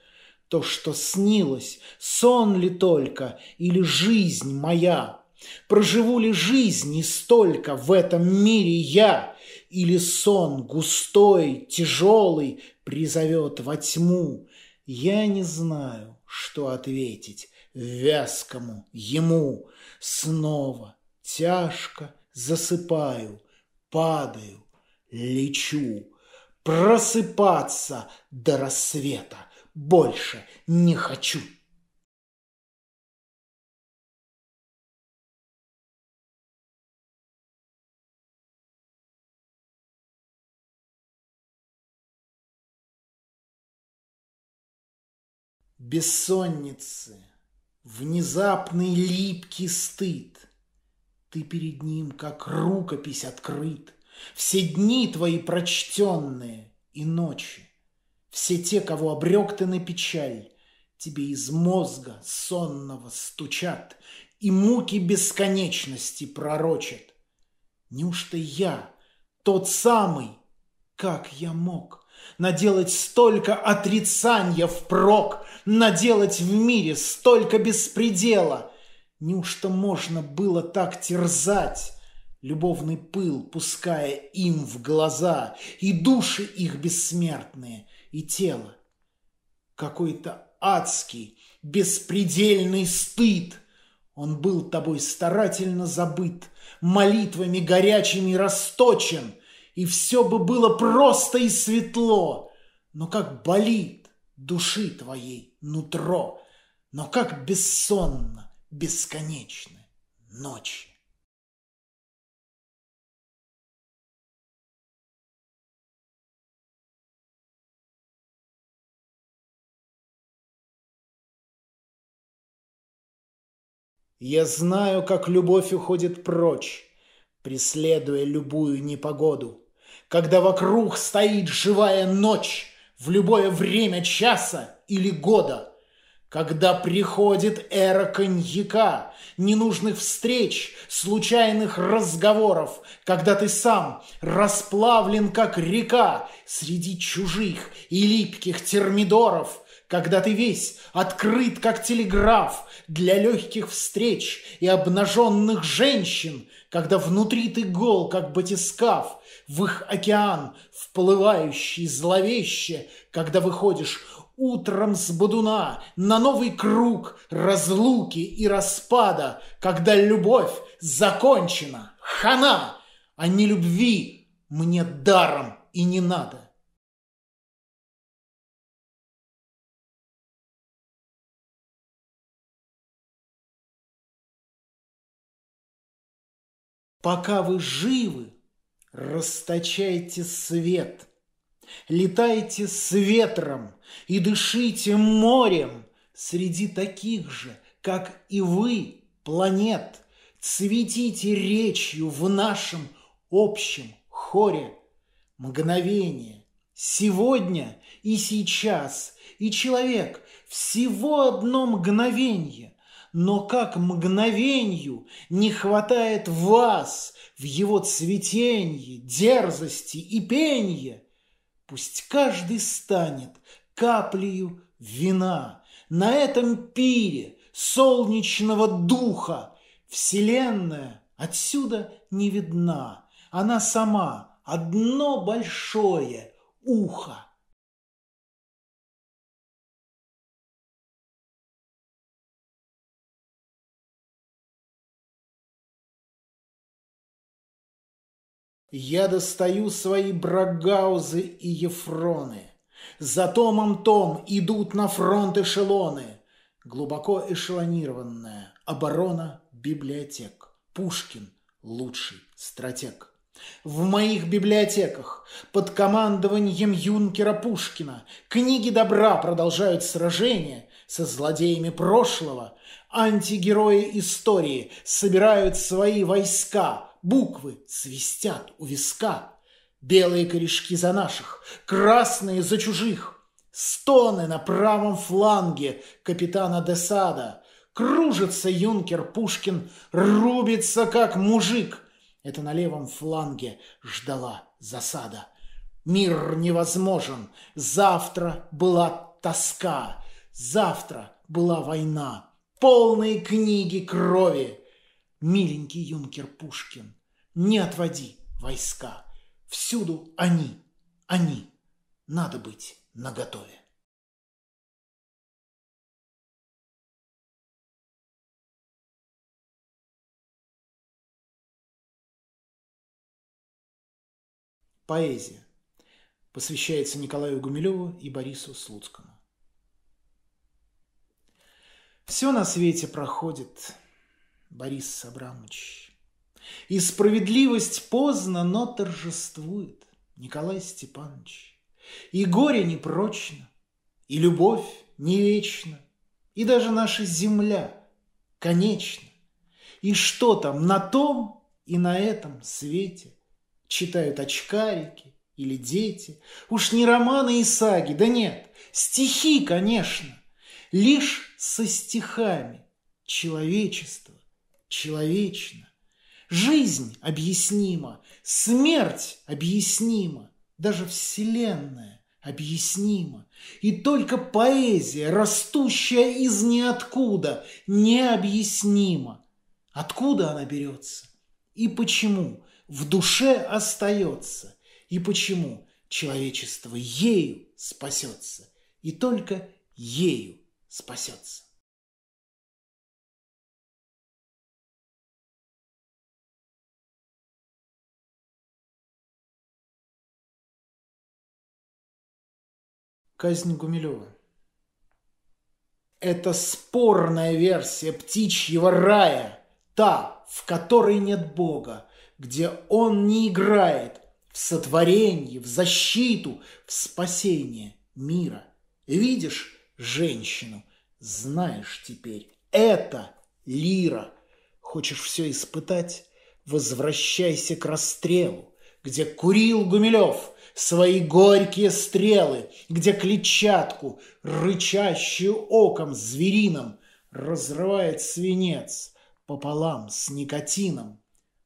то, что снилось, сон ли только или жизнь моя? Проживу ли жизнь не столько в этом мире я, или сон густой, тяжелый призовет во тьму? Я не знаю, что ответить вязкому ему. Снова тяжко засыпаю, падаю, лечу, просыпаться до рассвета больше не хочу. Бессонницы, внезапный липкий стыд. Ты перед ним, как рукопись, открыт. Все дни твои прочтенные и ночи. Все те, кого обрек ты на печаль, Тебе из мозга сонного стучат И муки бесконечности пророчат. Неужто я, тот самый, как я мог Наделать столько отрицания впрок, Наделать в мире столько беспредела? Неужто можно было так терзать Любовный пыл, пуская им в глаза И души их бессмертные — и тело. Какой-то адский, беспредельный стыд. Он был тобой старательно забыт, молитвами горячими расточен, и все бы было просто и светло. Но как болит души твоей нутро, но как бессонно, бесконечно ночи. Я знаю, как любовь уходит прочь, преследуя любую непогоду. Когда вокруг стоит живая ночь в любое время часа или года. Когда приходит эра коньяка, ненужных встреч, случайных разговоров, когда ты сам расплавлен, как река, среди чужих и липких термидоров – когда ты весь открыт, как телеграф, для легких встреч и обнаженных женщин, когда внутри ты гол, как батискаф, в их океан, вплывающий зловеще, когда выходишь утром с бодуна на новый круг разлуки и распада, когда любовь закончена, хана, а не любви мне даром и не надо. Пока вы живы, расточайте свет, летайте с ветром и дышите морем среди таких же, как и вы, планет. Цветите речью в нашем общем хоре. Мгновение, сегодня и сейчас, и человек всего одно мгновение – но как мгновенью не хватает вас в его цветенье, дерзости и пенье. Пусть каждый станет каплею вина на этом пире солнечного духа. Вселенная отсюда не видна, она сама одно большое ухо. Я достаю свои брагаузы и ефроны. За томом том идут на фронт эшелоны. Глубоко эшелонированная оборона библиотек. Пушкин – лучший стратег. В моих библиотеках под командованием юнкера Пушкина книги добра продолжают сражение со злодеями прошлого, антигерои истории собирают свои войска – буквы свистят у виска. Белые корешки за наших, красные за чужих. Стоны на правом фланге капитана Десада. Кружится юнкер Пушкин, рубится как мужик. Это на левом фланге ждала засада. Мир невозможен, завтра была тоска, завтра была война. Полные книги крови, миленький юнкер Пушкин, не отводи войска. Всюду они, они. Надо быть наготове. Поэзия. Посвящается Николаю Гумилеву и Борису Слуцкому. Все на свете проходит – Борис Абрамович. И справедливость поздно, но торжествует, Николай Степанович. И горе непрочно, и любовь не вечна, И даже наша земля конечна. И что там на том и на этом свете Читают очкарики или дети, Уж не романы и саги, да нет, стихи, конечно, Лишь со стихами человечество Человечна Жизнь объяснима, смерть объяснима, даже Вселенная объяснима. И только поэзия, растущая из ниоткуда, необъяснима. Откуда она берется? И почему в душе остается? И почему человечество ею спасется? И только ею спасется. казнь Гумилева. Это спорная версия птичьего рая, та, в которой нет Бога, где он не играет в сотворении, в защиту, в спасение мира. Видишь женщину, знаешь теперь, это лира. Хочешь все испытать? Возвращайся к расстрелу, где курил Гумилев – свои горькие стрелы, где клетчатку, рычащую оком зверином, разрывает свинец пополам с никотином.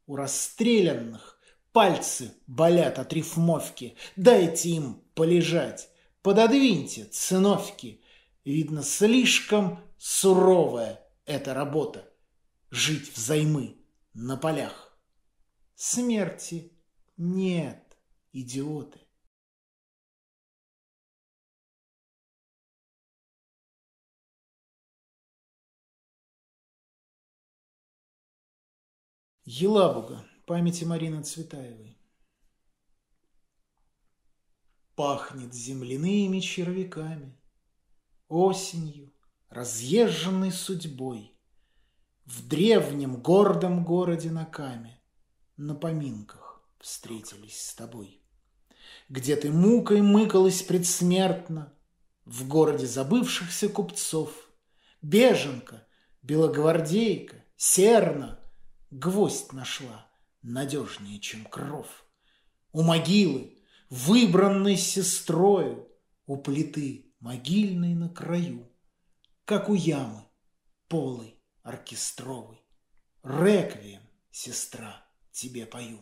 У расстрелянных пальцы болят от рифмовки, дайте им полежать, пододвиньте циновки. Видно, слишком суровая эта работа — жить взаймы на полях. Смерти нет, идиоты. Елабуга. Памяти Марины Цветаевой. Пахнет земляными червяками, Осенью, разъезженной судьбой, В древнем гордом городе Накаме На поминках встретились с тобой. Где ты мукой мыкалась предсмертно, В городе забывшихся купцов, Беженка, белогвардейка, серна — гвоздь нашла надежнее, чем кров. У могилы, выбранной сестрою, у плиты могильной на краю, как у ямы, полой оркестровой, реквием, сестра, тебе пою.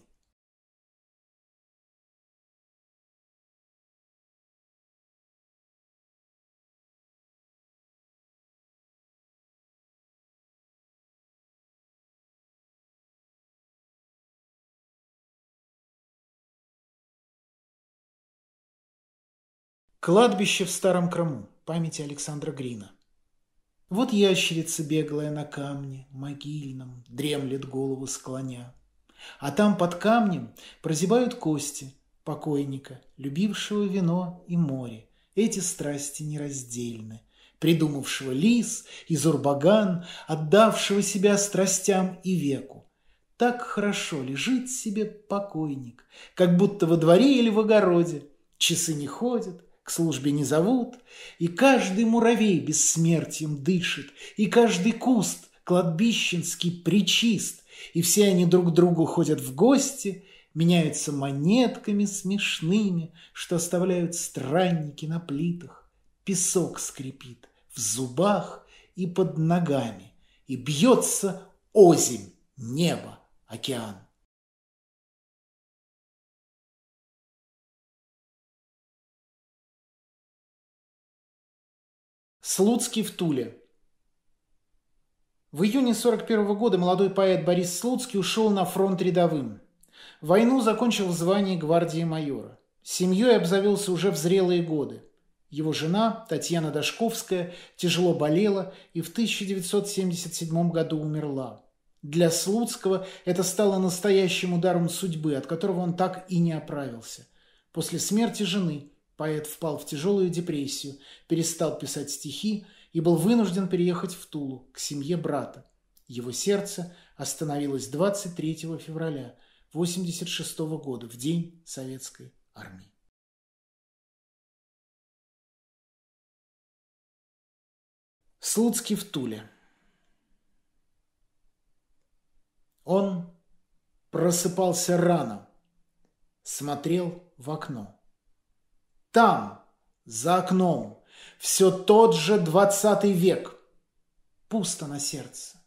Кладбище в Старом Крому, Памяти Александра Грина. Вот ящерица, беглая на камне, могильном, дремлет голову склоня. А там под камнем прозябают кости покойника, любившего вино и море. Эти страсти нераздельны. Придумавшего лис и зурбаган, отдавшего себя страстям и веку. Так хорошо лежит себе покойник, как будто во дворе или в огороде. Часы не ходят, к службе не зовут, И каждый муравей бессмертием дышит, И каждый куст кладбищенский причист, И все они друг к другу ходят в гости, Меняются монетками смешными, Что оставляют странники на плитах. Песок скрипит в зубах и под ногами, И бьется озимь, небо, океан. Слуцкий в Туле. В июне 1941 года молодой поэт Борис Слуцкий ушел на фронт рядовым. Войну закончил в звании гвардии майора. Семьей обзавелся уже в зрелые годы. Его жена, Татьяна Дашковская, тяжело болела и в 1977 году умерла. Для Слуцкого это стало настоящим ударом судьбы, от которого он так и не оправился. После смерти жены Поэт впал в тяжелую депрессию, перестал писать стихи и был вынужден переехать в Тулу к семье брата. Его сердце остановилось 23 февраля 1986 года, в день Советской армии. Слуцкий в Туле. Он просыпался рано, смотрел в окно. Там, за окном, все тот же двадцатый век. Пусто на сердце,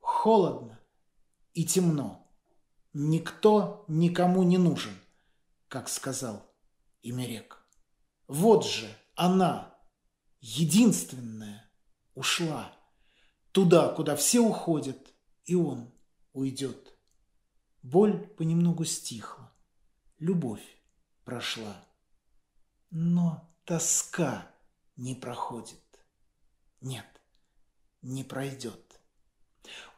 холодно и темно. Никто никому не нужен, как сказал Имерек. Вот же она, единственная, ушла туда, куда все уходят, и он уйдет. Боль понемногу стихла, любовь прошла но тоска не проходит. Нет, не пройдет.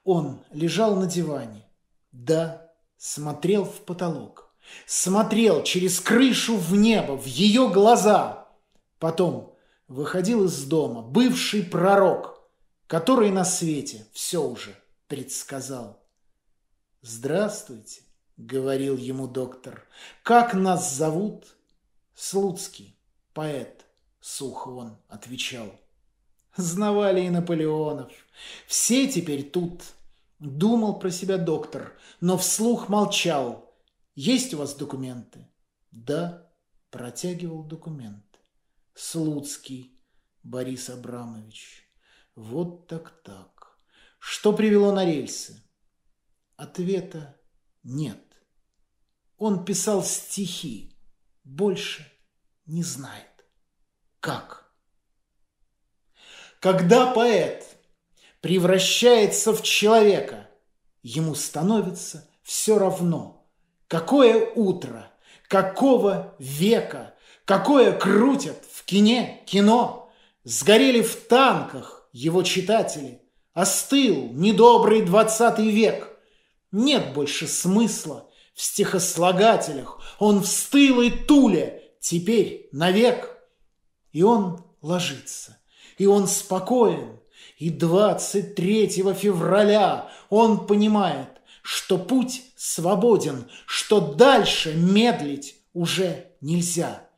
Он лежал на диване, да, смотрел в потолок, смотрел через крышу в небо, в ее глаза. Потом выходил из дома бывший пророк, который на свете все уже предсказал. «Здравствуйте», — говорил ему доктор, — «как нас зовут?» Слуцкий, поэт, сухо он отвечал. Знавали и Наполеонов. Все теперь тут. Думал про себя доктор, но вслух молчал. Есть у вас документы? Да, протягивал документ. Слуцкий Борис Абрамович. Вот так-так. Что привело на рельсы? Ответа нет. Он писал стихи. Больше не знает. Как? Когда поэт превращается в человека, ему становится все равно, какое утро, какого века, какое крутят в кине кино. Сгорели в танках его читатели, остыл недобрый двадцатый век. Нет больше смысла в стихослагателях, он в стылой туле – теперь, навек. И он ложится, и он спокоен, и 23 февраля он понимает, что путь свободен, что дальше медлить уже нельзя.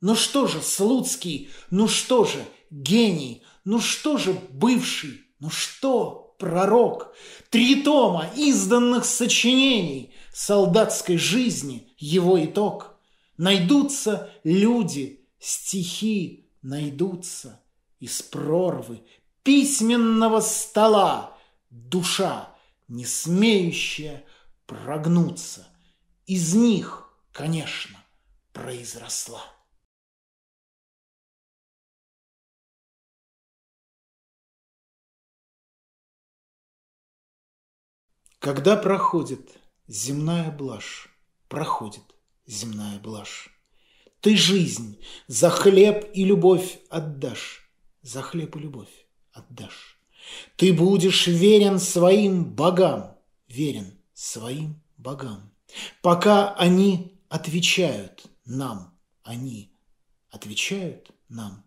Ну что же, Слуцкий, ну что же, гений, ну что же, бывший, ну что, пророк, три тома изданных сочинений солдатской жизни, его итог – Найдутся люди, стихи найдутся из прорвы письменного стола. Душа, не смеющая прогнуться, из них, конечно, произросла. Когда проходит земная блажь, проходит земная блажь. Ты жизнь за хлеб и любовь отдашь, за хлеб и любовь отдашь. Ты будешь верен своим богам, верен своим богам. Пока они отвечают нам, они отвечают нам.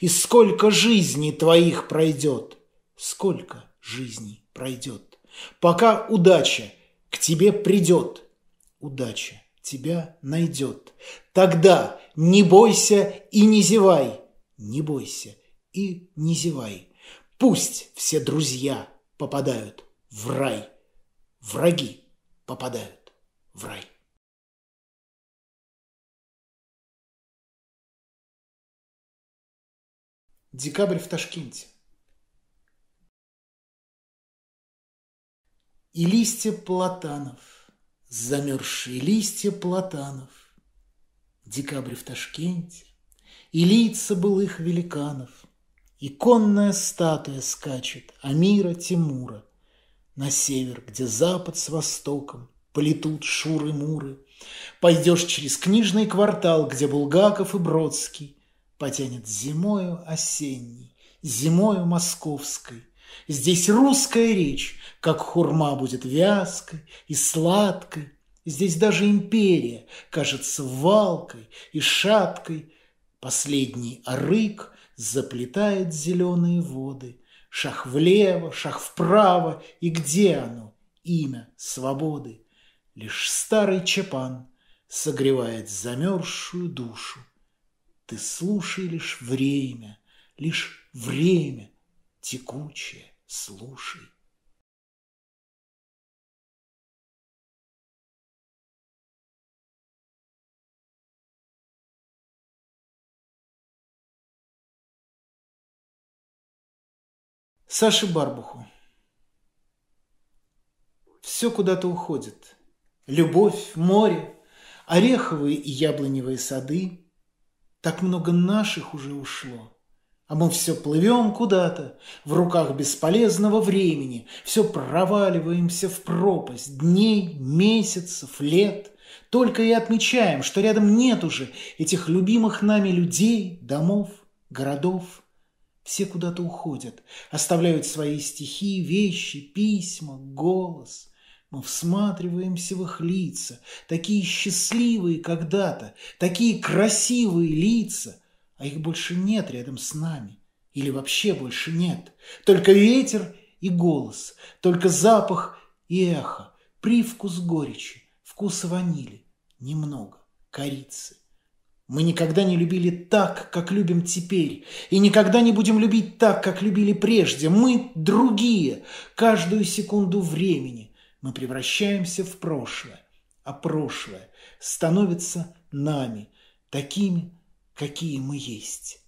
И сколько жизней твоих пройдет, сколько жизней пройдет, пока удача к тебе придет, удача тебя найдет. Тогда не бойся и не зевай, не бойся и не зевай. Пусть все друзья попадают в рай, враги попадают в рай. Декабрь в Ташкенте. И листья платанов – замерзшие листья платанов, Декабрь в Ташкенте, и лица былых великанов, И конная статуя скачет Амира Тимура На север, где запад с востоком Плетут шуры-муры. Пойдешь через книжный квартал, Где Булгаков и Бродский Потянет зимою осенней, Зимою московской, Здесь русская речь, как хурма будет вязкой и сладкой. Здесь даже империя кажется валкой и шаткой. Последний арык заплетает зеленые воды. Шах влево, шах вправо, и где оно, имя свободы? Лишь старый чапан согревает замерзшую душу. Ты слушай лишь время, лишь время — текучее, слушай. Саше Барбуху. Все куда-то уходит. Любовь, море, ореховые и яблоневые сады. Так много наших уже ушло. А мы все плывем куда-то, в руках бесполезного времени, все проваливаемся в пропасть дней, месяцев, лет. Только и отмечаем, что рядом нет уже этих любимых нами людей, домов, городов. Все куда-то уходят, оставляют свои стихи, вещи, письма, голос. Мы всматриваемся в их лица, такие счастливые когда-то, такие красивые лица – а их больше нет рядом с нами. Или вообще больше нет. Только ветер и голос, только запах и эхо, привкус горечи, вкус ванили, немного, корицы. Мы никогда не любили так, как любим теперь, и никогда не будем любить так, как любили прежде. Мы другие, каждую секунду времени мы превращаемся в прошлое, а прошлое становится нами, такими, какие мы есть.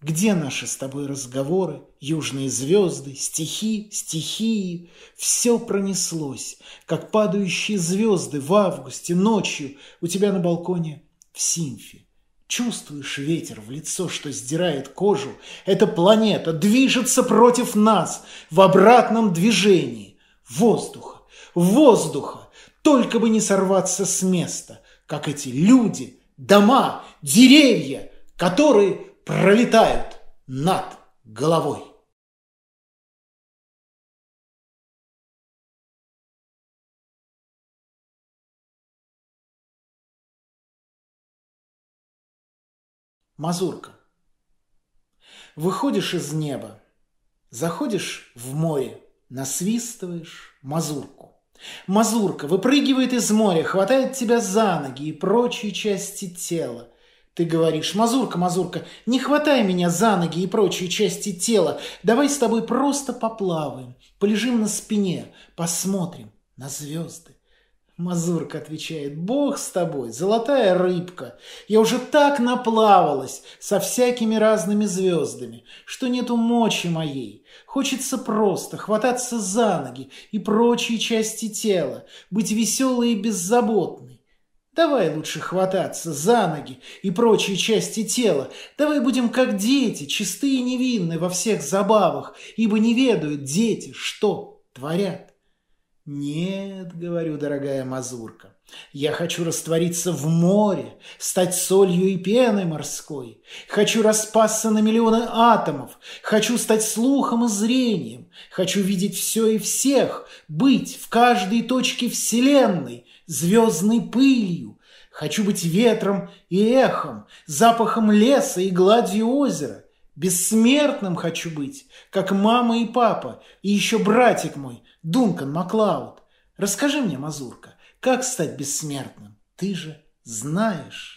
Где наши с тобой разговоры, южные звезды, стихи, стихии? Все пронеслось, как падающие звезды в августе ночью у тебя на балконе в Симфе. Чувствуешь ветер в лицо, что сдирает кожу? Эта планета движется против нас в обратном движении. Воздуха, воздуха, только бы не сорваться с места, как эти люди – дома, деревья, которые пролетают над головой. Мазурка. Выходишь из неба, заходишь в море, насвистываешь мазурку. Мазурка выпрыгивает из моря, хватает тебя за ноги и прочие части тела. Ты говоришь, Мазурка, Мазурка, не хватай меня за ноги и прочие части тела. Давай с тобой просто поплаваем, полежим на спине, посмотрим на звезды. Мазурка отвечает, «Бог с тобой, золотая рыбка! Я уже так наплавалась со всякими разными звездами, что нету мочи моей. Хочется просто хвататься за ноги и прочие части тела, быть веселой и беззаботной. Давай лучше хвататься за ноги и прочие части тела. Давай будем как дети, чистые и невинны во всех забавах, ибо не ведают дети, что творят». «Нет, — говорю, дорогая мазурка, — я хочу раствориться в море, стать солью и пеной морской, хочу распасться на миллионы атомов, хочу стать слухом и зрением, хочу видеть все и всех, быть в каждой точке Вселенной, звездной пылью, хочу быть ветром и эхом, запахом леса и гладью озера, Бессмертным хочу быть, как мама и папа, и еще братик мой, Дункан Маклауд. Расскажи мне, Мазурка, как стать бессмертным? Ты же знаешь.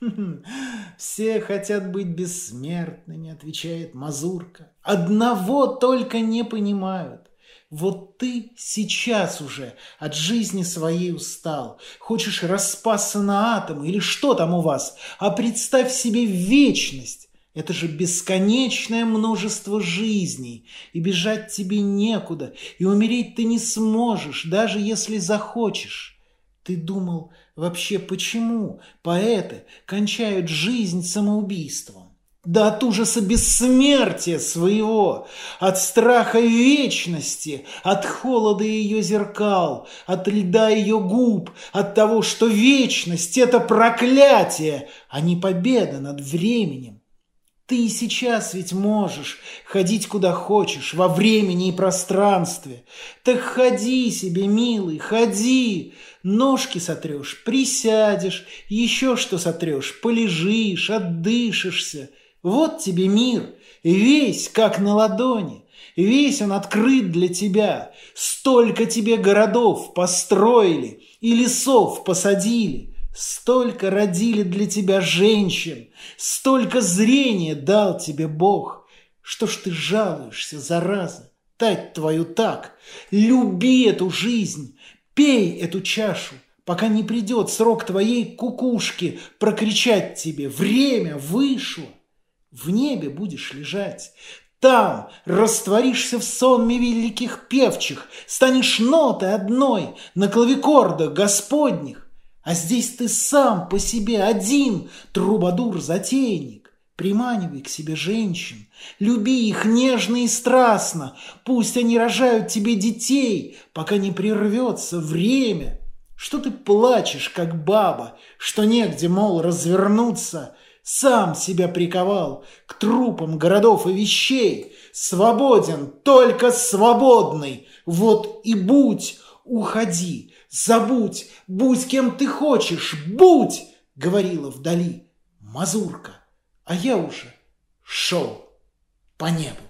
«Все хотят быть бессмертными», — отвечает Мазурка. «Одного только не понимают. Вот ты сейчас уже от жизни своей устал. Хочешь распасться на атомы или что там у вас, а представь себе вечность. Это же бесконечное множество жизней, и бежать тебе некуда, и умереть ты не сможешь, даже если захочешь. Ты думал, вообще почему поэты кончают жизнь самоубийством? Да от ужаса бессмертия своего, от страха вечности, от холода ее зеркал, от льда ее губ, от того, что вечность – это проклятие, а не победа над временем ты и сейчас ведь можешь ходить куда хочешь, во времени и пространстве. Так ходи себе, милый, ходи. Ножки сотрешь, присядешь, еще что сотрешь, полежишь, отдышишься. Вот тебе мир, весь как на ладони. Весь он открыт для тебя. Столько тебе городов построили и лесов посадили. Столько родили для тебя женщин, столько зрения дал тебе Бог. Что ж ты жалуешься, зараза, тать твою так. Люби эту жизнь, пей эту чашу, пока не придет срок твоей кукушки прокричать тебе «Время вышло!» В небе будешь лежать, там растворишься в сонме великих певчих, станешь нотой одной на клавикордах господних. А здесь ты сам по себе один, трубадур-затейник. Приманивай к себе женщин, люби их нежно и страстно, пусть они рожают тебе детей, пока не прервется время. Что ты плачешь, как баба, что негде, мол, развернуться, сам себя приковал к трупам городов и вещей, свободен, только свободный, вот и будь, уходи, Забудь, будь кем ты хочешь, будь!» — говорила вдали мазурка, а я уже шел по небу.